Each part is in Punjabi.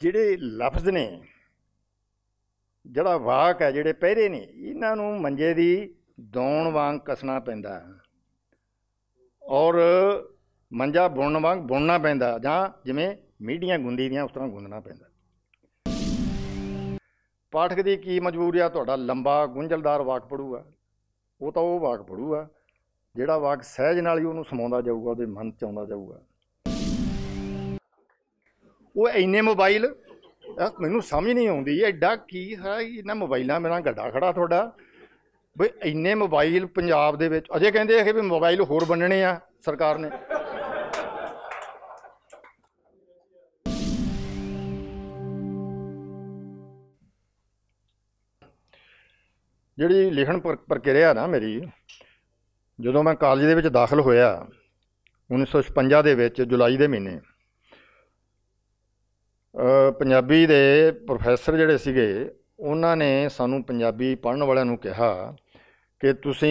ਜਿਹੜੇ ਲਫ਼ਜ਼ ਨੇ ਜਿਹੜਾ ਵਾਕ ਹੈ ਜਿਹੜੇ ਪਹਿਰੇ ਨੇ ਇਹਨਾਂ ਨੂੰ ਮੰਜੇ ਦੀ ਦੌਣ ਵਾਂਗ ਕਸਣਾ ਪੈਂਦਾ ਔਰ ਮੰਜਾ ਬੁਣਨ ਵਾਂਗ ਬੁਣਨਾ ਪੈਂਦਾ ਜਾਂ ਜਿਵੇਂ ਮੀਡੀਆਂ ਗੁੰਦੀ ਦੀਆਂ ਉਸ ਤਰ੍ਹਾਂ ਗੁੰਦਣਾ ਪੈਂਦਾ ਪਾਠਕ ਦੀ ਕੀ ਮਜਬੂਰੀ ਆ ਤੁਹਾਡਾ ਲੰਬਾ ਗੁੰਝਲਦਾਰ ਵਾਕ ਪੜੂਗਾ ਉਹ ਤਾਂ ਉਹ ਵਾਕ ਪੜੂਗਾ ਜਿਹੜਾ ਵਾਕ ਸਹਿਜ ਨਾਲ ਹੀ ਉਹਨੂੰ ਸਮਾਉਂਦਾ ਜਾਊਗਾ ਉਹਦੇ ਮਨ ਚ ਆਉਂਦਾ ਜਾਊਗਾ ਉਹ ਇੰਨੇ ਮੋਬਾਈਲ ਮੈਨੂੰ ਸਮਝ ਨਹੀਂ ਆਉਂਦੀ ਐਡਾ ਕੀ ਹੈ ਇਹਨਾਂ ਮੋਬਾਈਲਾਂ ਮੇਰਾ ਗੱਡਾ ਖੜਾ ਤੁਹਾਡਾ ਬਈ ਇੰਨੇ ਮੋਬਾਈਲ ਪੰਜਾਬ ਦੇ ਵਿੱਚ ਅਜੇ ਕਹਿੰਦੇ ਆ ਕਿ ਮੋਬਾਈਲ ਹੋਰ ਬੰਨਣੇ ਆ ਸਰਕਾਰ ਨੇ ਜਿਹੜੀ ਲਿਖਣ ਪ੍ਰਕਿਰਿਆ ਨਾ ਮੇਰੀ ਜਦੋਂ ਮੈਂ ਕਾਲਜ ਦੇ ਵਿੱਚ ਦਾਖਲ ਹੋਇਆ 1956 ਦੇ ਵਿੱਚ ਜੁਲਾਈ ਦੇ ਮਹੀਨੇ ਪੰਜਾਬੀ ਦੇ ਪ੍ਰੋਫੈਸਰ ਜਿਹੜੇ ਸੀਗੇ ਉਹਨਾਂ ਨੇ ਸਾਨੂੰ ਪੰਜਾਬੀ ਪੜਨ ਵਾਲਿਆਂ ਨੂੰ ਕਿਹਾ ਕਿ ਤੁਸੀਂ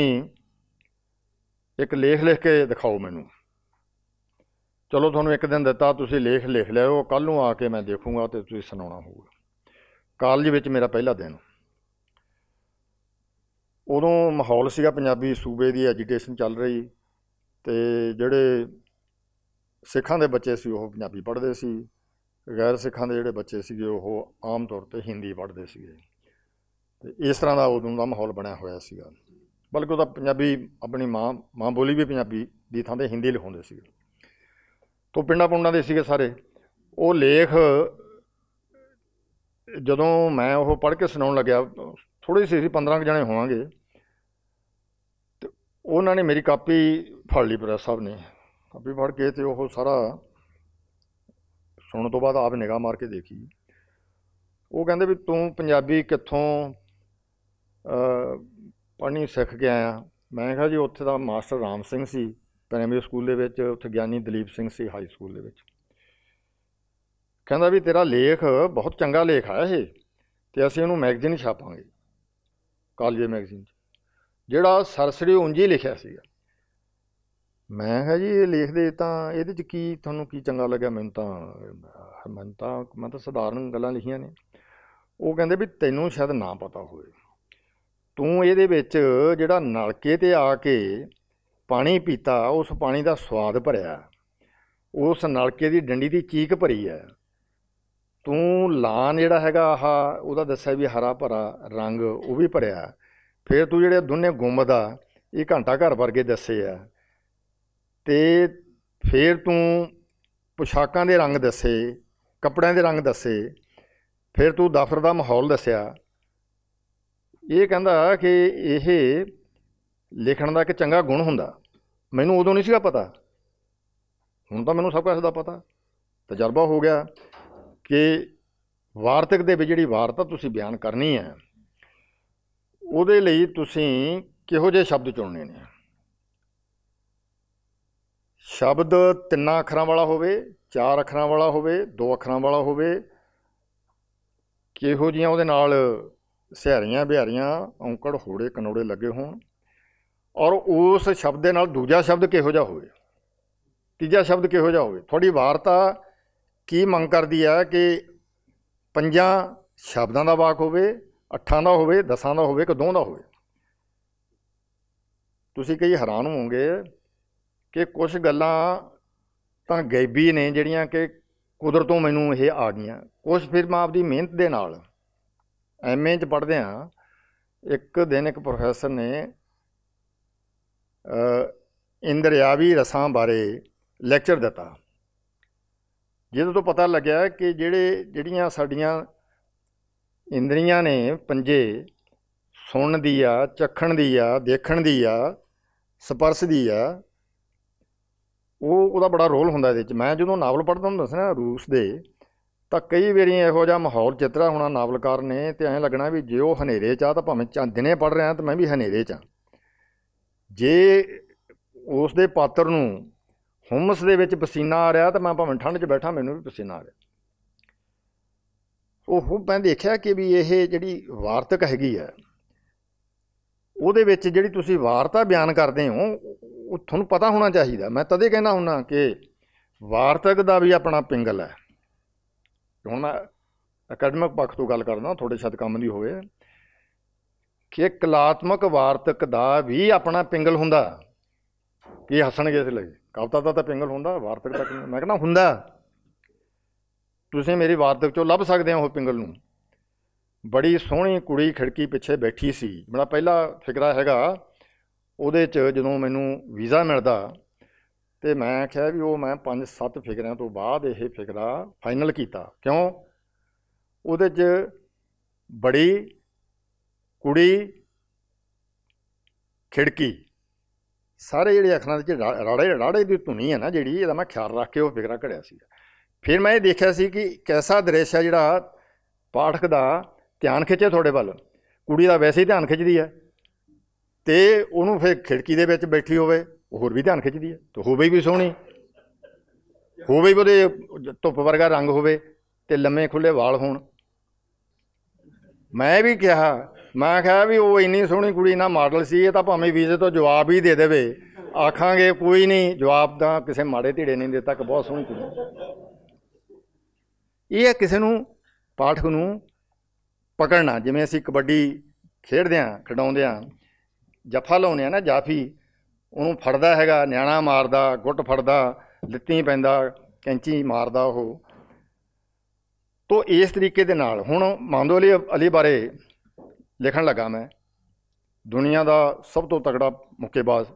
ਇੱਕ ਲੇਖ ਲਿਖ ਕੇ ਦਿਖਾਓ ਮੈਨੂੰ ਚਲੋ ਤੁਹਾਨੂੰ ਇੱਕ ਦਿਨ ਦਿੱਤਾ ਤੁਸੀਂ ਲੇਖ ਲਿਖ ਲਿਓ ਕੱਲ ਨੂੰ ਆ ਕੇ ਮੈਂ ਦੇਖੂੰਗਾ ਤੇ ਤੁਸੀਂ ਸੁਣਾਉਣਾ ਹੋਊਗਾ ਕਾਲਜ ਵਿੱਚ ਮੇਰਾ ਪਹਿਲਾ ਦਿਨ ਉਦੋਂ ਮਾਹੌਲ ਸੀਗਾ ਪੰਜਾਬੀ ਸੂਬੇ ਦੀ ਐਜੀਟੇਸ਼ਨ ਚੱਲ ਰਹੀ ਤੇ ਜਿਹੜੇ ਸਿੱਖਾਂ ਦੇ ਬੱਚੇ ਸੀ ਉਹ ਪੰਜਾਬੀ ਪੜ੍ਹਦੇ ਸੀ ਗੈਰ ਸਿੱਖਾਂ ਦੇ ਜਿਹੜੇ ਬੱਚੇ ਸੀਗੇ ਉਹ ਆਮ ਤੌਰ ਤੇ ਹਿੰਦੀ ਪੜ੍ਹਦੇ ਸੀਗੇ ਤੇ ਇਸ ਤਰ੍ਹਾਂ ਦਾ ਉਦੋਂ ਦਾ ਮਾਹੌਲ ਬਣਿਆ ਹੋਇਆ ਸੀਗਾ ਬਲਕਿ ਉਹਦਾ ਪੰਜਾਬੀ ਆਪਣੀ ਮਾਂ ਮਾਂ ਬੋਲੀ ਵੀ ਪੰਜਾਬੀ ਦੀ ਥਾਂ ਤੇ ਹਿੰਦੀ ਲਿਖਾਉਂਦੇ ਸੀਗੇ ਤੋਂ ਪਿੰਡਾਂ ਪੁੰਡਾਂ ਦੇ ਸੀਗੇ ਸਾਰੇ ਉਹ ਲੇਖ ਜਦੋਂ ਮੈਂ ਉਹ ਪੜ੍ਹ ਕੇ ਸੁਣਾਉਣ ਲੱਗਿਆ ਥੋੜੇ ਸੀ ਸੀ 15 ਜਣੇ ਹੋਵਾਂਗੇ ਤੇ ਉਹਨਾਂ ਨੇ ਮੇਰੀ ਕਾਪੀ ਫੜ ਲਈ ਪ੍ਰੈਸ ਸਾਹਿਬ ਨੇ ਕਾਪੀ ਫੜ ਕੇ ਤੇ ਉਹ ਸਾਰਾ ਸੁਣਨ ਤੋਂ ਬਾਅਦ ਆਪ ਨਿਗਾਹ ਮਾਰ ਕੇ ਦੇਖੀ ਉਹ ਕਹਿੰਦੇ ਵੀ ਤੂੰ ਪੰਜਾਬੀ ਕਿੱਥੋਂ ਪੜ੍ਹਨੀ ਸਿੱਖ ਕੇ ਆਇਆ ਮੈਂ ਕਿਹਾ ਜੀ ਉੱਥੇ ਦਾ ਮਾਸਟਰ ਰਾਮ ਸਿੰਘ ਸੀ ਪ੍ਰਾਇਮਰੀ ਸਕੂਲ ਦੇ ਵਿੱਚ ਉੱਥੇ ਗਿਆਨੀ ਦਲੀਪ ਸਿੰਘ ਸੀ ਹਾਈ ਸਕੂਲ ਦੇ ਵਿੱਚ ਕਹਿੰਦਾ ਵੀ ਤੇਰਾ ਲੇਖ ਬਹੁਤ ਚੰਗਾ ਲੇਖ ਆ ਇਹ ਤੇ ਅਸੀਂ ਉਹਨੂੰ ਮੈਗਜ਼ੀਨ ਛਾਪਾਂਗੇ ਕਾਲਜ ਮੈਗਜ਼ੀਨ ਜਿਹੜਾ ਸਰਸਰੀ ਉਂਝੀ ਲਿਖਿਆ ਸੀਗਾ ਮੈਂ ਹੈ ਜੀ ਇਹ ਲਿਖਦੇ ਤਾਂ ਇਹਦੇ ਚ ਕੀ ਤੁਹਾਨੂੰ ਕੀ ਚੰਗਾ ਲੱਗਿਆ ਮੈਨੂੰ ਤਾਂ ਮੈਨੂੰ ਤਾਂ ਮੈਂ ਤਾਂ ਸਧਾਰਨ ਗੱਲਾਂ ਲਿਖੀਆਂ ਨੇ ਉਹ ਕਹਿੰਦੇ ਵੀ ਤੈਨੂੰ ਸ਼ਾਇਦ ਨਾ ਪਤਾ ਹੋਵੇ ਤੂੰ ਇਹਦੇ ਵਿੱਚ ਜਿਹੜਾ ਨਲਕੇ ਤੇ ਆ ਕੇ ਪਾਣੀ ਪੀਤਾ ਉਸ ਪਾਣੀ ਦਾ ਸਵਾਦ ਭਰਿਆ ਉਸ ਨਲਕੇ ਦੀ ਡੰਡੀ ਦੀ ਚੀਕ ਭਰੀ ਹੈ ਤੂੰ ਲਾਨ ਜਿਹੜਾ ਹੈਗਾ ਆਹ ਉਹਦਾ ਦੱਸਿਆ ਵੀ ਹਰਾ ਭਰਾ ਰੰਗ ਉਹ ਵੀ ਭਰਿਆ ਫਿਰ ਤੂੰ ਜਿਹੜੇ ਦੁੰਨੇ ਗੁੰਮਦਾ ਇਹ ਘੰਟਾ ਘਰ ਵਰਗੇ ਦੱਸੇ ਆ ਤੇ ਫਿਰ ਤੂੰ ਪੋਸ਼ਾਕਾਂ ਦੇ ਰੰਗ ਦੱਸੇ ਕੱਪੜਿਆਂ ਦੇ ਰੰਗ ਦੱਸੇ ਫਿਰ ਤੂੰ ਦਫ਼ਤਰ ਦਾ ਮਾਹੌਲ ਦੱਸਿਆ ਇਹ ਕਹਿੰਦਾ ਕਿ ਇਹ ਲਿਖਣ ਦਾ ਇੱਕ ਚੰਗਾ ਗੁਣ ਹੁੰਦਾ ਮੈਨੂੰ ਉਦੋਂ ਨਹੀਂ ਸੀਗਾ ਪਤਾ ਹੁਣ ਤਾਂ ਮੈਨੂੰ ਸਭ ਕੁਝ ਦਾ ਪਤਾ ਤਜਰਬਾ ਹੋ ਗਿਆ ਕਿ ਵਾਰਤਕ ਦੇ ਵਿੱਚ ਜਿਹੜੀ ਵਾਰਤਾ ਤੁਸੀਂ ਬਿਆਨ ਕਰਨੀ ਹੈ ਉਹਦੇ ਲਈ ਤੁਸੀਂ ਕਿਹੋ ਜਿਹੇ ਸ਼ਬਦ ਚੁਣਨੇ ਨੇ ਸ਼ਬਦ ਤਿੰਨ ਅੱਖਰਾਂ ਵਾਲਾ ਹੋਵੇ ਚਾਰ ਅੱਖਰਾਂ ਵਾਲਾ ਹੋਵੇ ਦੋ ਅੱਖਰਾਂ ਵਾਲਾ ਹੋਵੇ ਕਿਹੋ ਜੀਆਂ ਉਹਦੇ ਨਾਲ ਸਿਹਾਰੀਆਂ ਬਿਹਾਰੀਆਂ ਔਂਕੜ ਹੋੜੇ ਕਨੋੜੇ ਲੱਗੇ ਹੋਣ ਔਰ ਉਸ ਸ਼ਬਦ ਦੇ ਨਾਲ ਦੂਜਾ ਸ਼ਬਦ ਕਿਹੋ ਜਿਹਾ ਹੋਵੇ ਤੀਜਾ ਸ਼ਬਦ ਕਿਹੋ ਜਿਹਾ ਹੋਵੇ ਤੁਹਾਡੀ ਵਾਰਤਾ ਕੀ ਮੰਗ ਕਰਦੀ ਹੈ ਕਿ ਪੰਜਾਂ ਸ਼ਬਦਾਂ ਦਾ ਵਾਕ ਹੋਵੇ ਅੱਠਾਂ ਦਾ ਹੋਵੇ ਦਸਾਂ ਦਾ ਹੋਵੇ ਕਿ ਦੋਹਾਂ ਦਾ ਹੋਵੇ ਤੁਸੀਂ ਕਈ ਹੈਰਾਨ ਹੋਵੋਗੇ ਕਿ ਕੁਝ ਗੱਲਾਂ ਤਾਂ ਗੈਬੀ ਨੇ ਜਿਹੜੀਆਂ ਕਿ ਕੁਦਰਤੋਂ ਮੈਨੂੰ ਇਹ ਆ ਗਈਆਂ ਕੁਝ ਫਿਰ ਮੈਂ ਆਪਦੀ ਮਿਹਨਤ ਦੇ ਨਾਲ ਐਮਏ ਚ ਪੜਦੇ ਆ ਇੱਕ ਦਿਨ ਇੱਕ ਪ੍ਰੋਫੈਸਰ ਨੇ ਇੰਦਰਿਆਵੀ ਰਸਾਂ ਬਾਰੇ ਲੈਕਚਰ ਦਿੱਤਾ ਜਿਹਦੇ ਤੋਂ ਪਤਾ ਲੱਗਿਆ ਕਿ ਜਿਹੜੇ ਜਿਹੜੀਆਂ ਸਾਡੀਆਂ ਇੰਦਰੀਆਂ ਨੇ ਪੰਜੇ ਸੁਣਨ ਦੀ ਆ ਚੱਖਣ ਦੀ ਆ ਦੇਖਣ ਦੀ ਆ ਸਪਰਸ਼ ਦੀ ਆ ਉਹ ਉਹਦਾ ਬੜਾ ਰੋਲ ਹੁੰਦਾ ਇਹਦੇ ਵਿੱਚ ਮੈਂ ਜਦੋਂ ਨਾਵਲ ਪੜ੍ਹਦਾ ਹੁੰਦਾ ਸੀ ਨਾ ਰੂਸ ਦੇ ਤਾਂ ਕਈ ਵਾਰੀ ਇਹੋ ਜਿਹਾ ਮਾਹੌਲ ਚਿਤਰਾ ਹੋਣਾ ਨਾਵਲਕਾਰ ਨੇ ਤੇ ਐਂ ਲੱਗਣਾ ਵੀ ਜੇ ਉਹ ਹਨੇਰੇ 'ਚ ਆ ਤਾਂ ਭਾਵੇਂ ਚੰਦ ਦਿਨੇ ਪੜ ਰਿਹਾ ਤਾਂ ਮੈਂ ਵੀ ਹਨੇਰੇ 'ਚ ਆ ਜੇ ਉਸ ਦੇ ਪਾਤਰ ਨੂੰ ਹਮਸ ਦੇ ਵਿੱਚ ਪਸੀਨਾ ਆ ਰਿਹਾ ਤਾਂ ਮੈਂ ਭਾਵੇਂ ਠੰਡ 'ਚ ਬੈਠਾ ਮੈਨੂੰ ਵੀ ਪਸੀਨਾ ਆ ਰਿਹਾ ਉਹ ਮੈਂ ਦੇਖਿਆ ਕਿ ਵੀ ਇਹ ਜਿਹੜੀ ਵਾਰਤਕ ਹੈਗੀ ਆ ਉਹਦੇ ਵਿੱਚ ਜਿਹੜੀ ਤੁਸੀਂ ਵਾਰਤਾ ਬਿਆਨ ਕਰਦੇ ਹੋ ਉਹ ਤੁਹਾਨੂੰ ਪਤਾ ਹੋਣਾ ਚਾਹੀਦਾ ਮੈਂ ਤਦੇ ਕਹਿੰਦਾ ਹੁੰਨਾ ਕਿ ਵਾਰਤਕ ਦਾ ਵੀ ਆਪਣਾ ਪਿੰਗਲ ਹੈ ਹੁਣ ਮੈਂ ਅਕੈਡਮਿਕ ਪੱਖ ਤੋਂ ਗੱਲ ਕਰਦਾ ਥੋੜੇ ਸ਼ਤ ਕੰਮ ਦੀ ਹੋਵੇ ਕਿ ਕਲਾਤਮਕ ਵਾਰਤਕ ਦਾ ਵੀ ਆਪਣਾ ਪਿੰਗਲ ਹੁੰਦਾ ਕੀ ਹੱਸਣਗੇ ਇਸ ਲਈ ਕਵਤਾ ਦਾ ਤਾਂ ਪਿੰਗਲ ਹੁੰਦਾ ਵਾਰਤਕ ਦਾ ਮੈਂ ਕਹਿੰਦਾ ਹੁੰਦਾ ਤੁਸੀਂ ਮੇਰੀ ਵਾਰਤਕ ਚੋਂ ਲੱਭ ਸਕਦੇ ਹੋ ਉਹ ਪਿੰਗਲ ਨੂੰ ਬੜੀ ਸੋਹਣੀ ਕੁੜੀ ਖਿੜਕੀ ਪਿੱਛੇ ਬੈਠੀ ਸੀ ਮੇਰਾ ਪਹਿਲਾ ਫਿਕਰਾ ਹੈਗਾ ਉਹਦੇ 'ਚ ਜਦੋਂ ਮੈਨੂੰ ਵੀਜ਼ਾ ਮਿਲਦਾ ਤੇ ਮੈਂ ਕਿਹਾ ਵੀ ਉਹ ਮੈਂ 5-7 ਫਿਕਰਾਂ ਤੋਂ ਬਾਅਦ ਇਹ ਫਿਕਰਾ ਫਾਈਨਲ ਕੀਤਾ ਕਿਉਂ ਉਹਦੇ 'ਚ ਬੜੀ ਕੁੜੀ ਖਿੜਕੀ ਸਾਰੇ ਜਿਹੜੇ ਅੱਖਾਂ ਦੇ ਚ ਰਾੜੇ ਰਾੜੇ ਦੀ ਧੁਨੀ ਹੈ ਨਾ ਜਿਹੜੀ ਇਹਦਾ ਮੈਂ ਖਿਆਲ ਰੱਖ ਕੇ ਉਹ ਫਿਕਰਾ ਘੜਿਆ ਸੀ ਫਿਰ ਮੈਂ ਇਹ ਦੇਖਿਆ ਸੀ ਕਿ ਕੈਸਾ ਦ੍ਰਿਸ਼ ਹੈ ਜਿਹੜਾ ਪਾਠਕ ਦਾ ਧਿਆਨ ਖਿੱਚੇ ਤੁਹਾਡੇ ਵੱਲ ਕੁੜੀ ਦਾ ਵੈਸੇ ਹੀ ਧਿਆਨ ਖਿੱਚਦੀ ਹੈ ਤੇ ਉਹਨੂੰ ਫਿਰ ਖਿੜਕੀ ਦੇ ਵਿੱਚ ਬੈਠੀ ਹੋਵੇ ਹੋਰ ਵੀ ਧਿਆਨ ਖਿੱਚਦੀ ਹੈ ਤੇ ਹੋਵੇ ਵੀ ਸੋਹਣੀ ਹੋਵੇ ਵੀ ਉਹਦੇ ਧੁੱਪ ਵਰਗਾ ਰੰਗ ਹੋਵੇ ਤੇ ਲੰਮੇ ਖੁੱਲੇ ਵਾਲ ਹੋਣ ਮੈਂ ਵੀ ਕਿਹਾ ਮੈਂ ਕਿਹਾ ਵੀ ਉਹ ਇੰਨੀ ਸੋਹਣੀ ਕੁੜੀ ਨਾ ਮਾਡਲ ਸੀ ਇਹ ਤਾਂ ਭਾਵੇਂ ਵੀਜ਼ੇ ਤੋਂ ਜਵਾਬ ਹੀ ਦੇ ਦੇਵੇ ਆਖਾਂਗੇ ਕੋਈ ਨਹੀਂ ਜਵਾਬ ਤਾਂ ਕਿਸੇ ਮਾੜੇ ਢੀੜੇ ਨਹੀਂ ਦਿੱਤਾ ਕਿ ਬਹੁਤ ਸੋਹਣੀ ਕੁੜੀ ਇਹ ਕਿਸੇ ਨੂੰ ਪਾਠਕ ਨੂੰ ਪਕੜਨਾ ਜਿਵੇਂ ਅਸੀਂ ਕਬੱਡੀ ਖੇਡਦੇ ਆਂ ਖਡਾਉਂਦੇ ਆਂ ਜਫਾ ਲਾਉਨੇ ਆ ਨਾ ਜਾਫੀ ਉਹਨੂੰ ਫੜਦਾ ਹੈਗਾ ਨਿਆਣਾ ਮਾਰਦਾ ਗੁੱਟ ਫੜਦਾ ਲਿੱਤੀ ਪੈਂਦਾ ਕੈਂਚੀ ਮਾਰਦਾ ਉਹ ਤੋ ਇਸ ਤਰੀਕੇ ਦੇ ਨਾਲ ਹੁਣ ਮਾਂਦੋਲੀ ਅਲੀ ਬਾਰੇ ਲਿਖਣ ਲੱਗਾ ਮੈਂ ਦੁਨੀਆ ਦਾ ਸਭ ਤੋਂ ਤਕੜਾ ਮੁੱਕੇਬਾਜ਼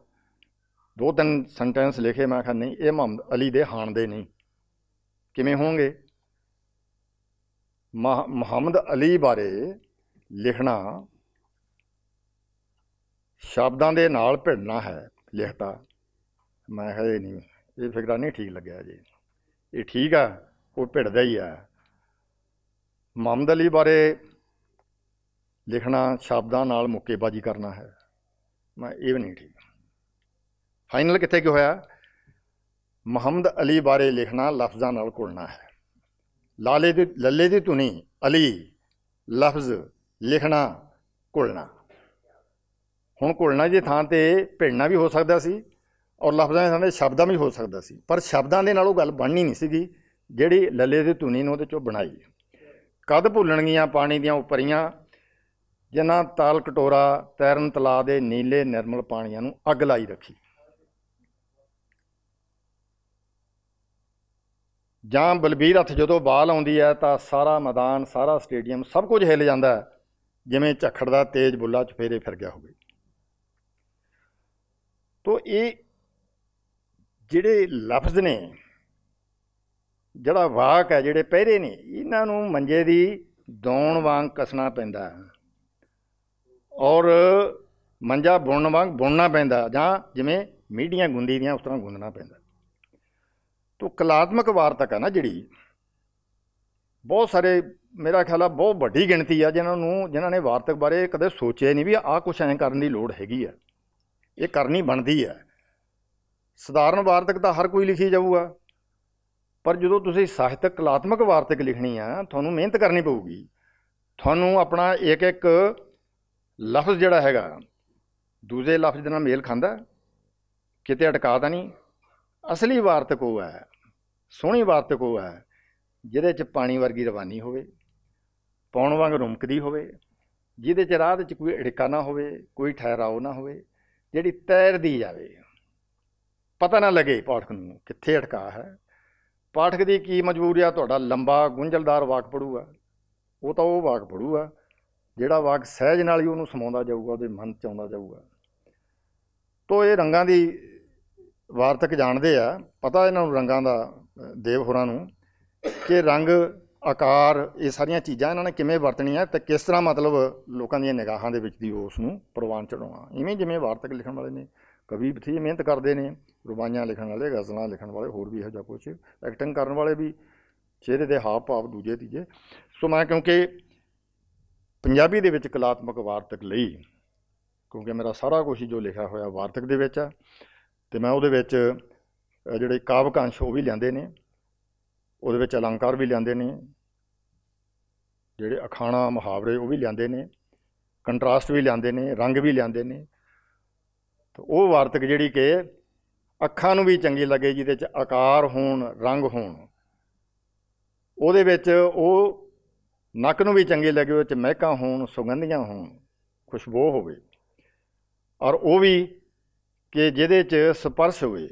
ਦੋ ਤਿੰਨ ਸੈਂਟੈਂਸ ਲਿਖੇ ਮੈਂ ਕਿਹਾ ਨਹੀਂ ਇਹ ਮੁਹੰਮਦ ਅਲੀ ਦੇ ਹਾਣ ਦੇ ਨਹੀਂ ਕਿਵੇਂ ਹੋਣਗੇ ਮੁਹੰਮਦ ਅਲੀ ਬਾਰੇ ਲਿਖਣਾ ਸ਼ਬਦਾਂ ਦੇ ਨਾਲ ਭਿੜਨਾ ਹੈ ਲਿਖਤਾ ਮੈਂ ਹਜੇ ਨਹੀਂ ਇਹ ਫਿਕਰਾ ਨਹੀਂ ਠੀਕ ਲੱਗਿਆ ਜੀ ਇਹ ਠੀਕ ਆ ਉਹ ਭਿੜਦਾ ਹੀ ਆ ਮਮਦਲੀ ਅਲੀ ਬਾਰੇ ਲਿਖਣਾ ਸ਼ਬਦਾਂ ਨਾਲ ਮੁੱਕੇਬਾਜ਼ੀ ਕਰਨਾ ਹੈ ਮੈਂ ਇਹ ਵੀ ਨਹੀਂ ਠੀਕ ਫਾਈਨਲ ਕਿੱਥੇ ਕਿ ਹੋਇਆ ਮੁਹੰਮਦ ਅਲੀ ਬਾਰੇ ਲਿਖਣਾ ਲਫ਼ਜ਼ਾਂ ਨਾਲ ਕੋਲਣਾ ਹੈ ਲਾਲੇ ਦੀ ਲੱਲੇ ਦੀ ਧੁਨੀ ਅਲੀ ਲਫ਼ਜ਼ ਲਿਖਣਾ ਕੋਲਣਾ ਹੁਣ ਘੁਲਣਾ ਜੇ ਥਾਂ ਤੇ ਭਿੜਨਾ ਵੀ ਹੋ ਸਕਦਾ ਸੀ ਔਰ ਲਫ਼ਜ਼ਾਂ ਦੇ ਸਾਹਮਣੇ ਸ਼ਬਦਾਂ ਵੀ ਹੋ ਸਕਦਾ ਸੀ ਪਰ ਸ਼ਬਦਾਂ ਦੇ ਨਾਲ ਉਹ ਗੱਲ ਬਣਨੀ ਨਹੀਂ ਸੀਗੀ ਜਿਹੜੀ ਲੱਲੇ ਦੀ ਧੁਨੀ ਨੂੰ ਉਹਦੇ ਚੋਂ ਬਣਾਈ ਕਦ ਭੁੱਲਣਗੀਆਂ ਪਾਣੀ ਦੀਆਂ ਉਪਰੀਆਂ ਜਿਨ੍ਹਾਂ ਤਾਲ ਕਟੋਰਾ ਤੈਰਨ ਤਲਾ ਦੇ ਨੀਲੇ ਨਿਰਮਲ ਪਾਣੀਆਂ ਨੂੰ ਅੱਗ ਲਾਈ ਰੱਖੀ ਜਾਂ ਬਲਬੀਰ ਹੱਥ ਜਦੋਂ ਬਾਲ ਆਉਂਦੀ ਹੈ ਤਾਂ ਸਾਰਾ ਮੈਦਾਨ ਸਾਰਾ ਸਟੇਡੀਅਮ ਸਭ ਕੁਝ ਹਿੱਲ ਜਾਂਦਾ ਜਿਵੇਂ ਝੱਖੜ ਦਾ ਤੇਜ਼ ਬੁੱਲਾ ਚਫੇਰੇ ਫਿਰ ਗਿਆ ਹੋਵੇ ਤੋ ਇਹ ਜਿਹੜੇ ਲਫ਼ਜ਼ ਨੇ ਜਿਹੜਾ ਵਾਕ ਹੈ ਜਿਹੜੇ ਪਹਿਰੇ ਨੇ ਇਹਨਾਂ ਨੂੰ ਮੰਜੇ ਦੀ ਦੌਣ ਵਾਂਗ ਕਸਣਾ ਪੈਂਦਾ ਔਰ ਮੰਜਾ ਬੁਣਨ ਵਾਂਗ ਬੁਣਨਾ ਪੈਂਦਾ ਜਾਂ ਜਿਵੇਂ ਮੀਡੀਆਂ ਗੁੰਦੀ ਦੀਆਂ ਉਸ ਤਰ੍ਹਾਂ ਗੁੰਦਣਾ ਪੈਂਦਾ ਤੋ ਕਲਾਤਮਕ ਵਾਰਤਕ ਹੈ ਨਾ ਜਿਹੜੀ ਬਹੁਤ ਸਾਰੇ ਮੇਰਾ ਖਿਆਲ ਆ ਬਹੁਤ ਵੱਡੀ ਗਿਣਤੀ ਆ ਜਿਨ੍ਹਾਂ ਨੂੰ ਜਿਨ੍ਹਾਂ ਨੇ ਵਾਰਤਕ ਬਾਰੇ ਕਦੇ ਸੋਚਿਆ ਨਹੀਂ ਵੀ ਆਹ ਕੁਝ ਐਂ ਕਰਨ ਦੀ ਲੋੜ ਹੈਗੀ ਆ ਇਹ ਕਰਨੀ ਬਣਦੀ ਹੈ ਸਧਾਰਨ ਵਾਰਤਕ ਤਾਂ ਹਰ ਕੋਈ ਲਿਖੀ ਜਾਊਗਾ ਪਰ ਜਦੋਂ ਤੁਸੀਂ ਸਾਹਿਤਕ ਕਲਾਤਮਕ ਵਾਰਤਕ ਲਿਖਣੀ ਆ ਤੁਹਾਨੂੰ ਮਿਹਨਤ ਕਰਨੀ ਪਊਗੀ ਤੁਹਾਨੂੰ ਆਪਣਾ ਇੱਕ ਇੱਕ ਲਫ਼ਜ਼ ਜਿਹੜਾ ਹੈਗਾ ਦੂਜੇ ਲਫ਼ਜ਼ ਦੇ ਨਾਲ ਮੇਲ ਖਾਂਦਾ ਕਿਤੇ ਅਟਕਾ ਤਾਂ ਨਹੀਂ ਅਸਲੀ ਵਾਰਤਕ ਉਹ ਹੈ ਸੋਹਣੀ ਵਾਰਤਕ ਉਹ ਹੈ ਜਿਹਦੇ 'ਚ ਪਾਣੀ ਵਰਗੀ ਰਵਾਨੀ ਹੋਵੇ ਪੌਣ ਵਾਂਗ ਰੁਮਕਦੀ ਹੋਵੇ ਜਿਹਦੇ 'ਚ ਰਾਹ 'ਚ ਕੋਈ ਅੜਿਕਾ ਨਾ ਹੋਵੇ ਕੋਈ ਠਹਿਰਾਓ ਨਾ ਹੋਵੇ ਜਿਹੜੀ ਤੈਰਦੀ ਜਾਵੇ ਪਤਾ ਨਾ ਲੱਗੇ ਪਾਠਕ ਨੂੰ ਕਿੱਥੇ ਅਟਕਾ ਹੈ ਪਾਠਕ ਦੀ ਕੀ ਮਜਬੂਰੀ ਆ ਤੁਹਾਡਾ ਲੰਬਾ ਗੁੰਝਲਦਾਰ ਵਾਕ ਪੜੂਗਾ ਉਹ ਤਾਂ ਉਹ ਵਾਕ ਪੜੂਗਾ ਜਿਹੜਾ ਵਾਕ ਸਹਿਜ ਨਾਲ ਹੀ ਉਹਨੂੰ ਸਮਾਉਂਦਾ ਜਾਊਗਾ ਉਹਦੇ ਮਨ 'ਚ ਆਉਂਦਾ ਜਾਊਗਾ ਤੋਂ ਇਹ ਰੰਗਾਂ ਦੀ ਵਾਰਤਕ ਜਾਣਦੇ ਆ ਪਤਾ ਇਹਨਾਂ ਨੂੰ ਰੰਗਾਂ ਦਾ ਦੇਵ ਹੋਰਾਂ ਨੂੰ ਕਿ ਰੰਗ ਆਕਾਰ ਇਹ ਸਾਰੀਆਂ ਚੀਜ਼ਾਂ ਇਹਨਾਂ ਨੇ ਕਿਵੇਂ ਵਰਤਣੀਆਂ ਤੇ ਕਿਸ ਤਰ੍ਹਾਂ ਮਤਲਬ ਲੋਕਾਂ ਦੀਆਂ ਨਿਗਾਹਾਂ ਦੇ ਵਿੱਚ ਦੀ ਉਸ ਨੂੰ ਪ੍ਰਵਾਨ ਚੜਾਉਣਾ ਇਵੇਂ ਜਿਵੇਂ ਵਾਰਤਕ ਲਿਖਣ ਵਾਲੇ ਨੇ ਕਵੀ ਬਥੀ ਮਿਹਨਤ ਕਰਦੇ ਨੇ ਰੁਬਾਈਆਂ ਲਿਖਣ ਵਾਲੇ ਗਜ਼ਲਾਂ ਲਿਖਣ ਵਾਲੇ ਹੋਰ ਵੀ ਇਹੋ ਜਿਹਾ ਕੁਝ ਐਕਟਿੰਗ ਕਰਨ ਵਾਲੇ ਵੀ ਚਿਹਰੇ ਦੇ ਹਾਵ ਭਾਵ ਦੂਜੇ ਤੀਜੇ ਸੋ ਮੈਂ ਕਿਉਂਕਿ ਪੰਜਾਬੀ ਦੇ ਵਿੱਚ ਕਲਾਤਮਕ ਵਾਰਤਕ ਲਈ ਕਿਉਂਕਿ ਮੇਰਾ ਸਾਰਾ ਕੁਝ ਜੋ ਲਿਖਿਆ ਹੋਇਆ ਵਾਰਤਕ ਦੇ ਵਿੱਚ ਆ ਤੇ ਮੈਂ ਉਹਦੇ ਵਿੱਚ ਜਿਹੜੇ ਕਾਵਿਕ ਅੰਸ਼ ਉਹ ਵੀ ਲਿਆਂਦੇ ਨੇ ਉਹਦੇ ਵਿੱਚ ਅਲੰਕਾਰ ਵੀ ਲਿਆਂਦੇ ਨੇ ਜਿਹੜੇ ਅਖਾਣਾ ਮੁਹਾਵਰੇ ਉਹ ਵੀ ਲਿਆਂਦੇ ਨੇ ਕੰਟਰਾਸਟ ਵੀ ਲਿਆਂਦੇ ਨੇ ਰੰਗ ਵੀ ਲਿਆਂਦੇ ਨੇ ਤੇ ਉਹ ਵਾਰਤਕ ਜਿਹੜੀ ਕਿ ਅੱਖਾਂ ਨੂੰ ਵੀ ਚੰਗੀ ਲੱਗੇ ਜਿਹਦੇ ਵਿੱਚ ਆਕਾਰ ਹੋਣ ਰੰਗ ਹੋਣ ਉਹਦੇ ਵਿੱਚ ਉਹ ਨੱਕ ਨੂੰ ਵੀ ਚੰਗੇ ਲੱਗੇ ਉਹ ਚ ਮਹਿਕਾਂ ਹੋਣ ਸੁਗੰਧੀਆਂ ਹੋਣ ਖੁਸ਼ਬੂ ਹੋਵੇ ਔਰ ਉਹ ਵੀ ਕਿ ਜਿਹਦੇ ਚ ਸਪਰਸ਼ ਹੋਵੇ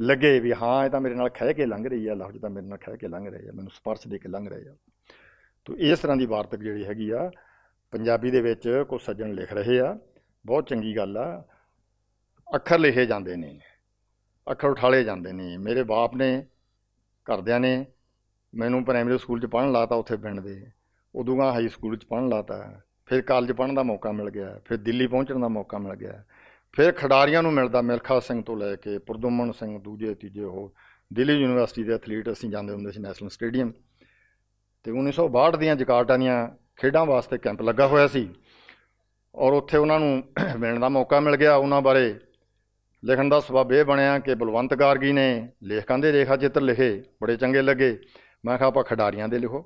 ਲੱਗੇ ਵੀ ਹਾਂ ਇਹ ਤਾਂ ਮੇਰੇ ਨਾਲ ਖਹਿ ਕੇ ਲੰਘ ਰਹੀ ਆ ਲਫ਼ਜ਼ ਤਾਂ ਮੇਰੇ ਨਾਲ ਖਹਿ ਕੇ ਲੰਘ ਰਹੀ ਆ ਮੈਨੂੰ ਸਪਰਸ਼ ਦੇ ਕੇ ਲੰਘ ਰਹੀ ਆ ਤੋ ਇਸ ਤਰ੍ਹਾਂ ਦੀ ਵਾਰਤਕ ਜਿਹੜੀ ਹੈਗੀ ਆ ਪੰਜਾਬੀ ਦੇ ਵਿੱਚ ਕੋ ਸੱਜਣ ਲਿਖ ਰਹੇ ਆ ਬਹੁਤ ਚੰਗੀ ਗੱਲ ਆ ਅੱਖਰ ਲਿਖੇ ਜਾਂਦੇ ਨੇ ਅੱਖਰ ਉਠਾਲੇ ਜਾਂਦੇ ਨੇ ਮੇਰੇ ਬਾਪ ਨੇ ਕਰਦਿਆਂ ਨੇ ਮੈਨੂੰ ਪ੍ਰਾਇਮਰੀ ਸਕੂਲ 'ਚ ਪੜਨ ਲਾਤਾ ਉੱਥੇ ਪਿੰਡ ਦੇ ਉਦੋਂ ਗਾ ਹਾਈ ਸਕੂਲ 'ਚ ਪੜਨ ਲਾਤਾ ਫਿਰ ਕਾਲਜ ਪੜਨ ਦਾ ਮੌਕਾ ਮਿਲ ਗਿਆ ਫਿਰ ਦਿੱਲੀ ਪਹੁੰਚਣ ਦਾ ਮੌਕਾ ਮਿਲ ਗਿਆ ਫਿਰ ਖਿਡਾਰੀਆਂ ਨੂੰ ਮਿਲਦਾ ਮਿਲਖਾ ਸਿੰਘ ਤੋਂ ਲੈ ਕੇ ਪ੍ਰਦੁਮਨ ਸਿੰਘ ਦੂਜੇ ਤੀਜੇ ਉਹ ਦਿੱਲੀ ਯੂਨੀਵਰਸਿਟੀ ਦੇ ਐਥਲੀਟ ਅਸੀਂ ਜਾਂਦੇ ਹੁੰਦੇ ਸੀ ਨੈਸ਼ਨਲ ਸਟੇਡੀਅਮ ਤੇ 1962 ਦੀਆਂ ਜਕਾਰਟਾ ਦੀਆਂ ਖੇਡਾਂ ਵਾਸਤੇ ਕੈਂਪ ਲੱਗਾ ਹੋਇਆ ਸੀ ਔਰ ਉੱਥੇ ਉਹਨਾਂ ਨੂੰ ਮਿਲਣ ਦਾ ਮੌਕਾ ਮਿਲ ਗਿਆ ਉਹਨਾਂ ਬਾਰੇ ਲਿਖਣ ਦਾ ਸਬਬ ਇਹ ਬਣਿਆ ਕਿ ਬਲਵੰਤ ਗਾਰਗੀ ਨੇ ਲੇਖਕਾਂ ਦੇ ਰੇਖਾ ਚਿੱਤਰ ਲਿਖੇ ਬੜੇ ਚੰਗੇ ਲੱਗੇ ਮੈਂ ਕਿਹਾ ਆਪਾਂ ਖਿਡਾਰੀਆਂ ਦੇ ਲਿਖੋ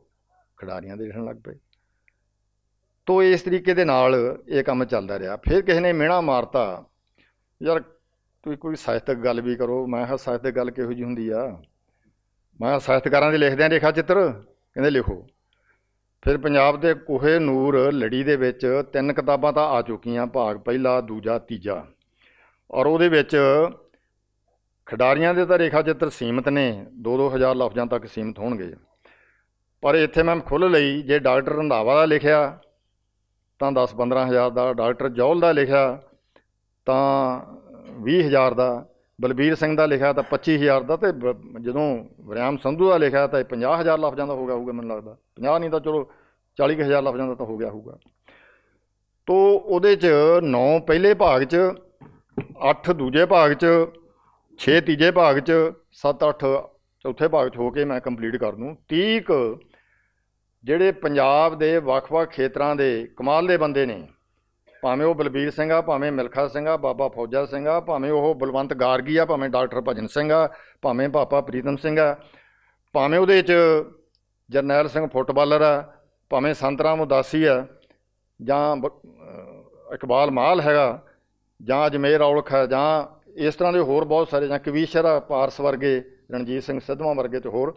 ਖਿਡਾਰੀਆਂ ਦੇ ਲਿਖਣ ਲੱਗ ਪਏ ਤੋ ਇਸ ਤਰੀਕੇ ਦੇ ਨਾਲ ਇਹ ਕੰਮ ਚੱਲਦਾ ਰਿਹਾ ਫਿਰ ਕਿਸੇ ਨੇ ਮਿਹਣਾ ਮਾਰਤਾ ਯਾਰ ਕੋਈ ਕੋਈ ਸਾਹਿਤਕ ਗੱਲ ਵੀ ਕਰੋ ਮੈਂ ਹਾਂ ਸਾਹਿਤਕ ਗੱਲ ਕਿਹੋ ਜੀ ਹੁੰਦੀ ਆ ਮੈਂ ਸਾਹਿਤਕਾਰਾਂ ਦੇ ਲਿਖਦੇ ਆ ਰੇਖਾ ਚਿੱਤਰ ਕਹਿੰਦੇ ਲਿਖੋ ਫਿਰ ਪੰਜਾਬ ਦੇ ਕੋਹੇ ਨੂਰ ਲੜੀ ਦੇ ਵਿੱਚ ਤਿੰਨ ਕਿਤਾਬਾਂ ਤਾਂ ਆ ਚੁੱਕੀਆਂ ਭਾਗ ਪਹਿਲਾ ਦੂਜਾ ਤੀਜਾ ਔਰ ਉਹਦੇ ਵਿੱਚ ਖਿਡਾਰੀਆਂ ਦੇ ਤਾਂ ਰੇਖਾ ਚਿੱਤਰ ਸੀਮਤ ਨੇ 2-2000 ਲਫ਼ਜ਼ਾਂ ਤੱਕ ਸੀਮਤ ਹੋਣਗੇ ਪਰ ਇੱਥੇ ਮੈਂ ਖੁੱਲ ਲਈ ਜੇ ਡਾਕਟਰ ਰੰਧਾਵਾ ਦਾ ਲਿਖਿਆ ਤਾਂ 10-15000 ਦਾ ਡਾਕਟਰ ਜੌਲ ਦਾ ਲਿਖਿਆ ਤਾਂ 20000 ਦਾ ਬਲਬੀਰ ਸਿੰਘ ਦਾ ਲਿਖਿਆ ਤਾਂ 25000 ਦਾ ਤੇ ਜਦੋਂ ਵਿਰਿਆਮ ਸੰਧੂ ਦਾ ਲਿਖਿਆ ਤਾਂ 50000 ਲਫ਼ਜ਼ਾਂ ਦਾ ਹੋਊਗਾ ਹੋਊਗਾ ਮੈਨੂੰ ਲੱਗਦਾ 50 ਨਹੀਂ ਤਾਂ ਚਲੋ 40000 ਲਫ਼ਜ਼ਾਂ ਦਾ ਤਾਂ ਹੋ ਗਿਆ ਹੋਊਗਾ ਤੋ ਉਹਦੇ ਚ 9 ਪਹਿਲੇ ਭਾਗ ਚ 8 ਦੂਜੇ ਭਾਗ ਚ 6 ਤੀਜੇ ਭਾਗ ਚ 7 8 ਚੌਥੇ ਭਾਗ ਚ ਹੋ ਕੇ ਮੈਂ ਕੰਪਲੀਟ ਕਰ ਦੂੰ 30 ਜਿਹੜੇ ਪੰਜਾਬ ਦੇ ਵੱਖ-ਵੱਖ ਖੇਤਰਾਂ ਦੇ ਕਮਾਲ ਦੇ ਬੰਦੇ ਨੇ ਭਾਵੇਂ ਉਹ ਬਲਬੀਰ ਸਿੰਘ ਆ ਭਾਵੇਂ ਮਿਲਖਾ ਸਿੰਘ ਆ ਬਾਬਾ ਫੌਜਾ ਸਿੰਘ ਆ ਭਾਵੇਂ ਉਹ ਬਲਵੰਤ ਗਾਰਗੀ ਆ ਭਾਵੇਂ ਡਾਕਟਰ ਭਜਨ ਸਿੰਘ ਆ ਭਾਵੇਂ ਪਾਪਾ ਪ੍ਰੀਤਮ ਸਿੰਘ ਆ ਭਾਵੇਂ ਉਹਦੇ ਚ ਜਰਨੈਲ ਸਿੰਘ ਫੁੱਟਬਾਲਰ ਆ ਭਾਵੇਂ ਸੰਤਰਾਮ ਉਦਾਸੀ ਆ ਜਾਂ ਇਕਬਾਲ ਮਾਲ ਹੈਗਾ ਜਾਂ ਅਜਮੇਰ ਔਲਖ ਹੈ ਜਾਂ ਇਸ ਤਰ੍ਹਾਂ ਦੇ ਹੋਰ ਬਹੁਤ ਸਾਰੇ ਜਾਂ ਕਵੀਸ਼ਰ ਪਾਰਸ ਵਰਗੇ ਰਣਜੀਤ ਸਿੰਘ ਸਿੱਧਵਾਂ ਵਰਗੇ ਤੇ ਹੋਰ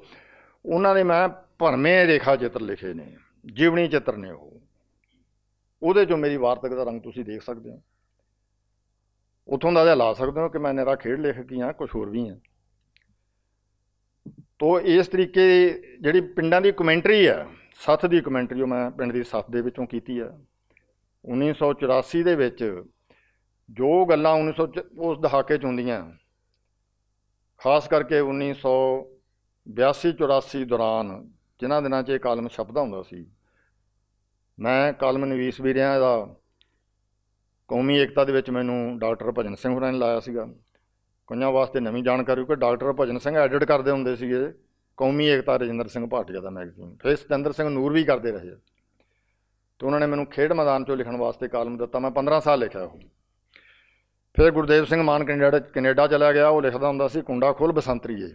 ਉਹਨਾਂ ਨੇ ਮੈਂ ਭਰਮੇ ਰੇਖਾ ਚਿੱਤਰ ਲਿਖੇ ਨੇ ਜੀਵਨੀ ਚਿੱਤਰ ਨੇ ਉਹ ਉਹਦੇ ਚੋਂ ਮੇਰੀ ਵਾਰਤਕ ਦਾ ਰੰਗ ਤੁਸੀਂ ਦੇਖ ਸਕਦੇ ਹੋ ਉਥੋਂ ਦਾ ਲਾ ਸਕਦੇ ਹੋ ਕਿ ਮੈਂ ਨਿਹਰਾ ਖੇਡ ਲੇਖਕ ਹੀ ਕੁਝ ਹੋਰ ਵੀ ਆ ਤੋ ਇਸ ਤਰੀਕੇ ਜਿਹੜੀ ਪਿੰਡਾਂ ਦੀ ਕਮੈਂਟਰੀ ਆ ਸੱਤ ਦੀ ਕਮੈਂਟਰੀ ਉਹ ਮੈਂ ਪਿੰਡ ਦੀ ਸੱਤ ਦੇ ਵਿੱਚੋਂ ਕੀਤੀ ਆ 1984 ਦੇ ਵਿੱਚ ਜੋ ਗੱਲਾਂ 1900 ਉਸ ਦਹਾਕੇ ਚ ਹੁੰਦੀਆਂ ਖਾਸ ਕਰਕੇ 1982 84 ਦੌਰਾਨ ਜਿਨ੍ਹਾਂ ਦਿਨਾਂ 'ਚ ਇਹ ਕਾਲਮ ਛਪਦਾ ਹੁੰਦਾ ਸੀ ਮੈਂ ਕਲਮ ਨਵੀਸ ਵੀਰਿਆਂ ਦਾ ਕੌਮੀ ਏਕਤਾ ਦੇ ਵਿੱਚ ਮੈਨੂੰ ਡਾਕਟਰ ਭਜਨ ਸਿੰਘ ਹੋਰਾਂ ਨੇ ਲਾਇਆ ਸੀਗਾ ਕਈਆਂ ਵਾਸਤੇ ਨਵੀਂ ਜਾਣਕਾਰੀ ਕਿ ਡਾਕਟਰ ਭਜਨ ਸਿੰਘ ਐਡਿਟ ਕਰਦੇ ਹੁੰਦੇ ਸੀਗੇ ਕੌਮੀ ਏਕਤਾ ਰਜਿੰਦਰ ਸਿੰਘ ਭਾਟੀਆ ਦਾ ਮੈਗਜ਼ੀਨ ਫਿਰ ਸਤਿੰਦਰ ਸਿੰਘ ਨੂਰ ਵੀ ਕਰਦੇ ਰਹੇ ਤੇ ਉਹਨਾਂ ਨੇ ਮੈਨੂੰ ਖੇਡ ਮੈਦਾਨ 'ਚੋਂ ਲਿਖਣ ਵਾਸਤੇ ਕਾਲਮ ਦਿੱਤਾ ਮੈਂ 15 ਸਾਲ ਲਿਖਿਆ ਉਹ ਫਿਰ ਗੁਰਦੇਵ ਸਿੰਘ ਮਾਨ ਕੈਨੇਡਾ ਕੈਨੇਡਾ ਚਲਾ ਗਿਆ ਉਹ ਲਿਖਦਾ ਹੁੰਦਾ ਸੀ ਕੁੰਡਾ ਖੋਲ ਬਸੰਤਰੀਏ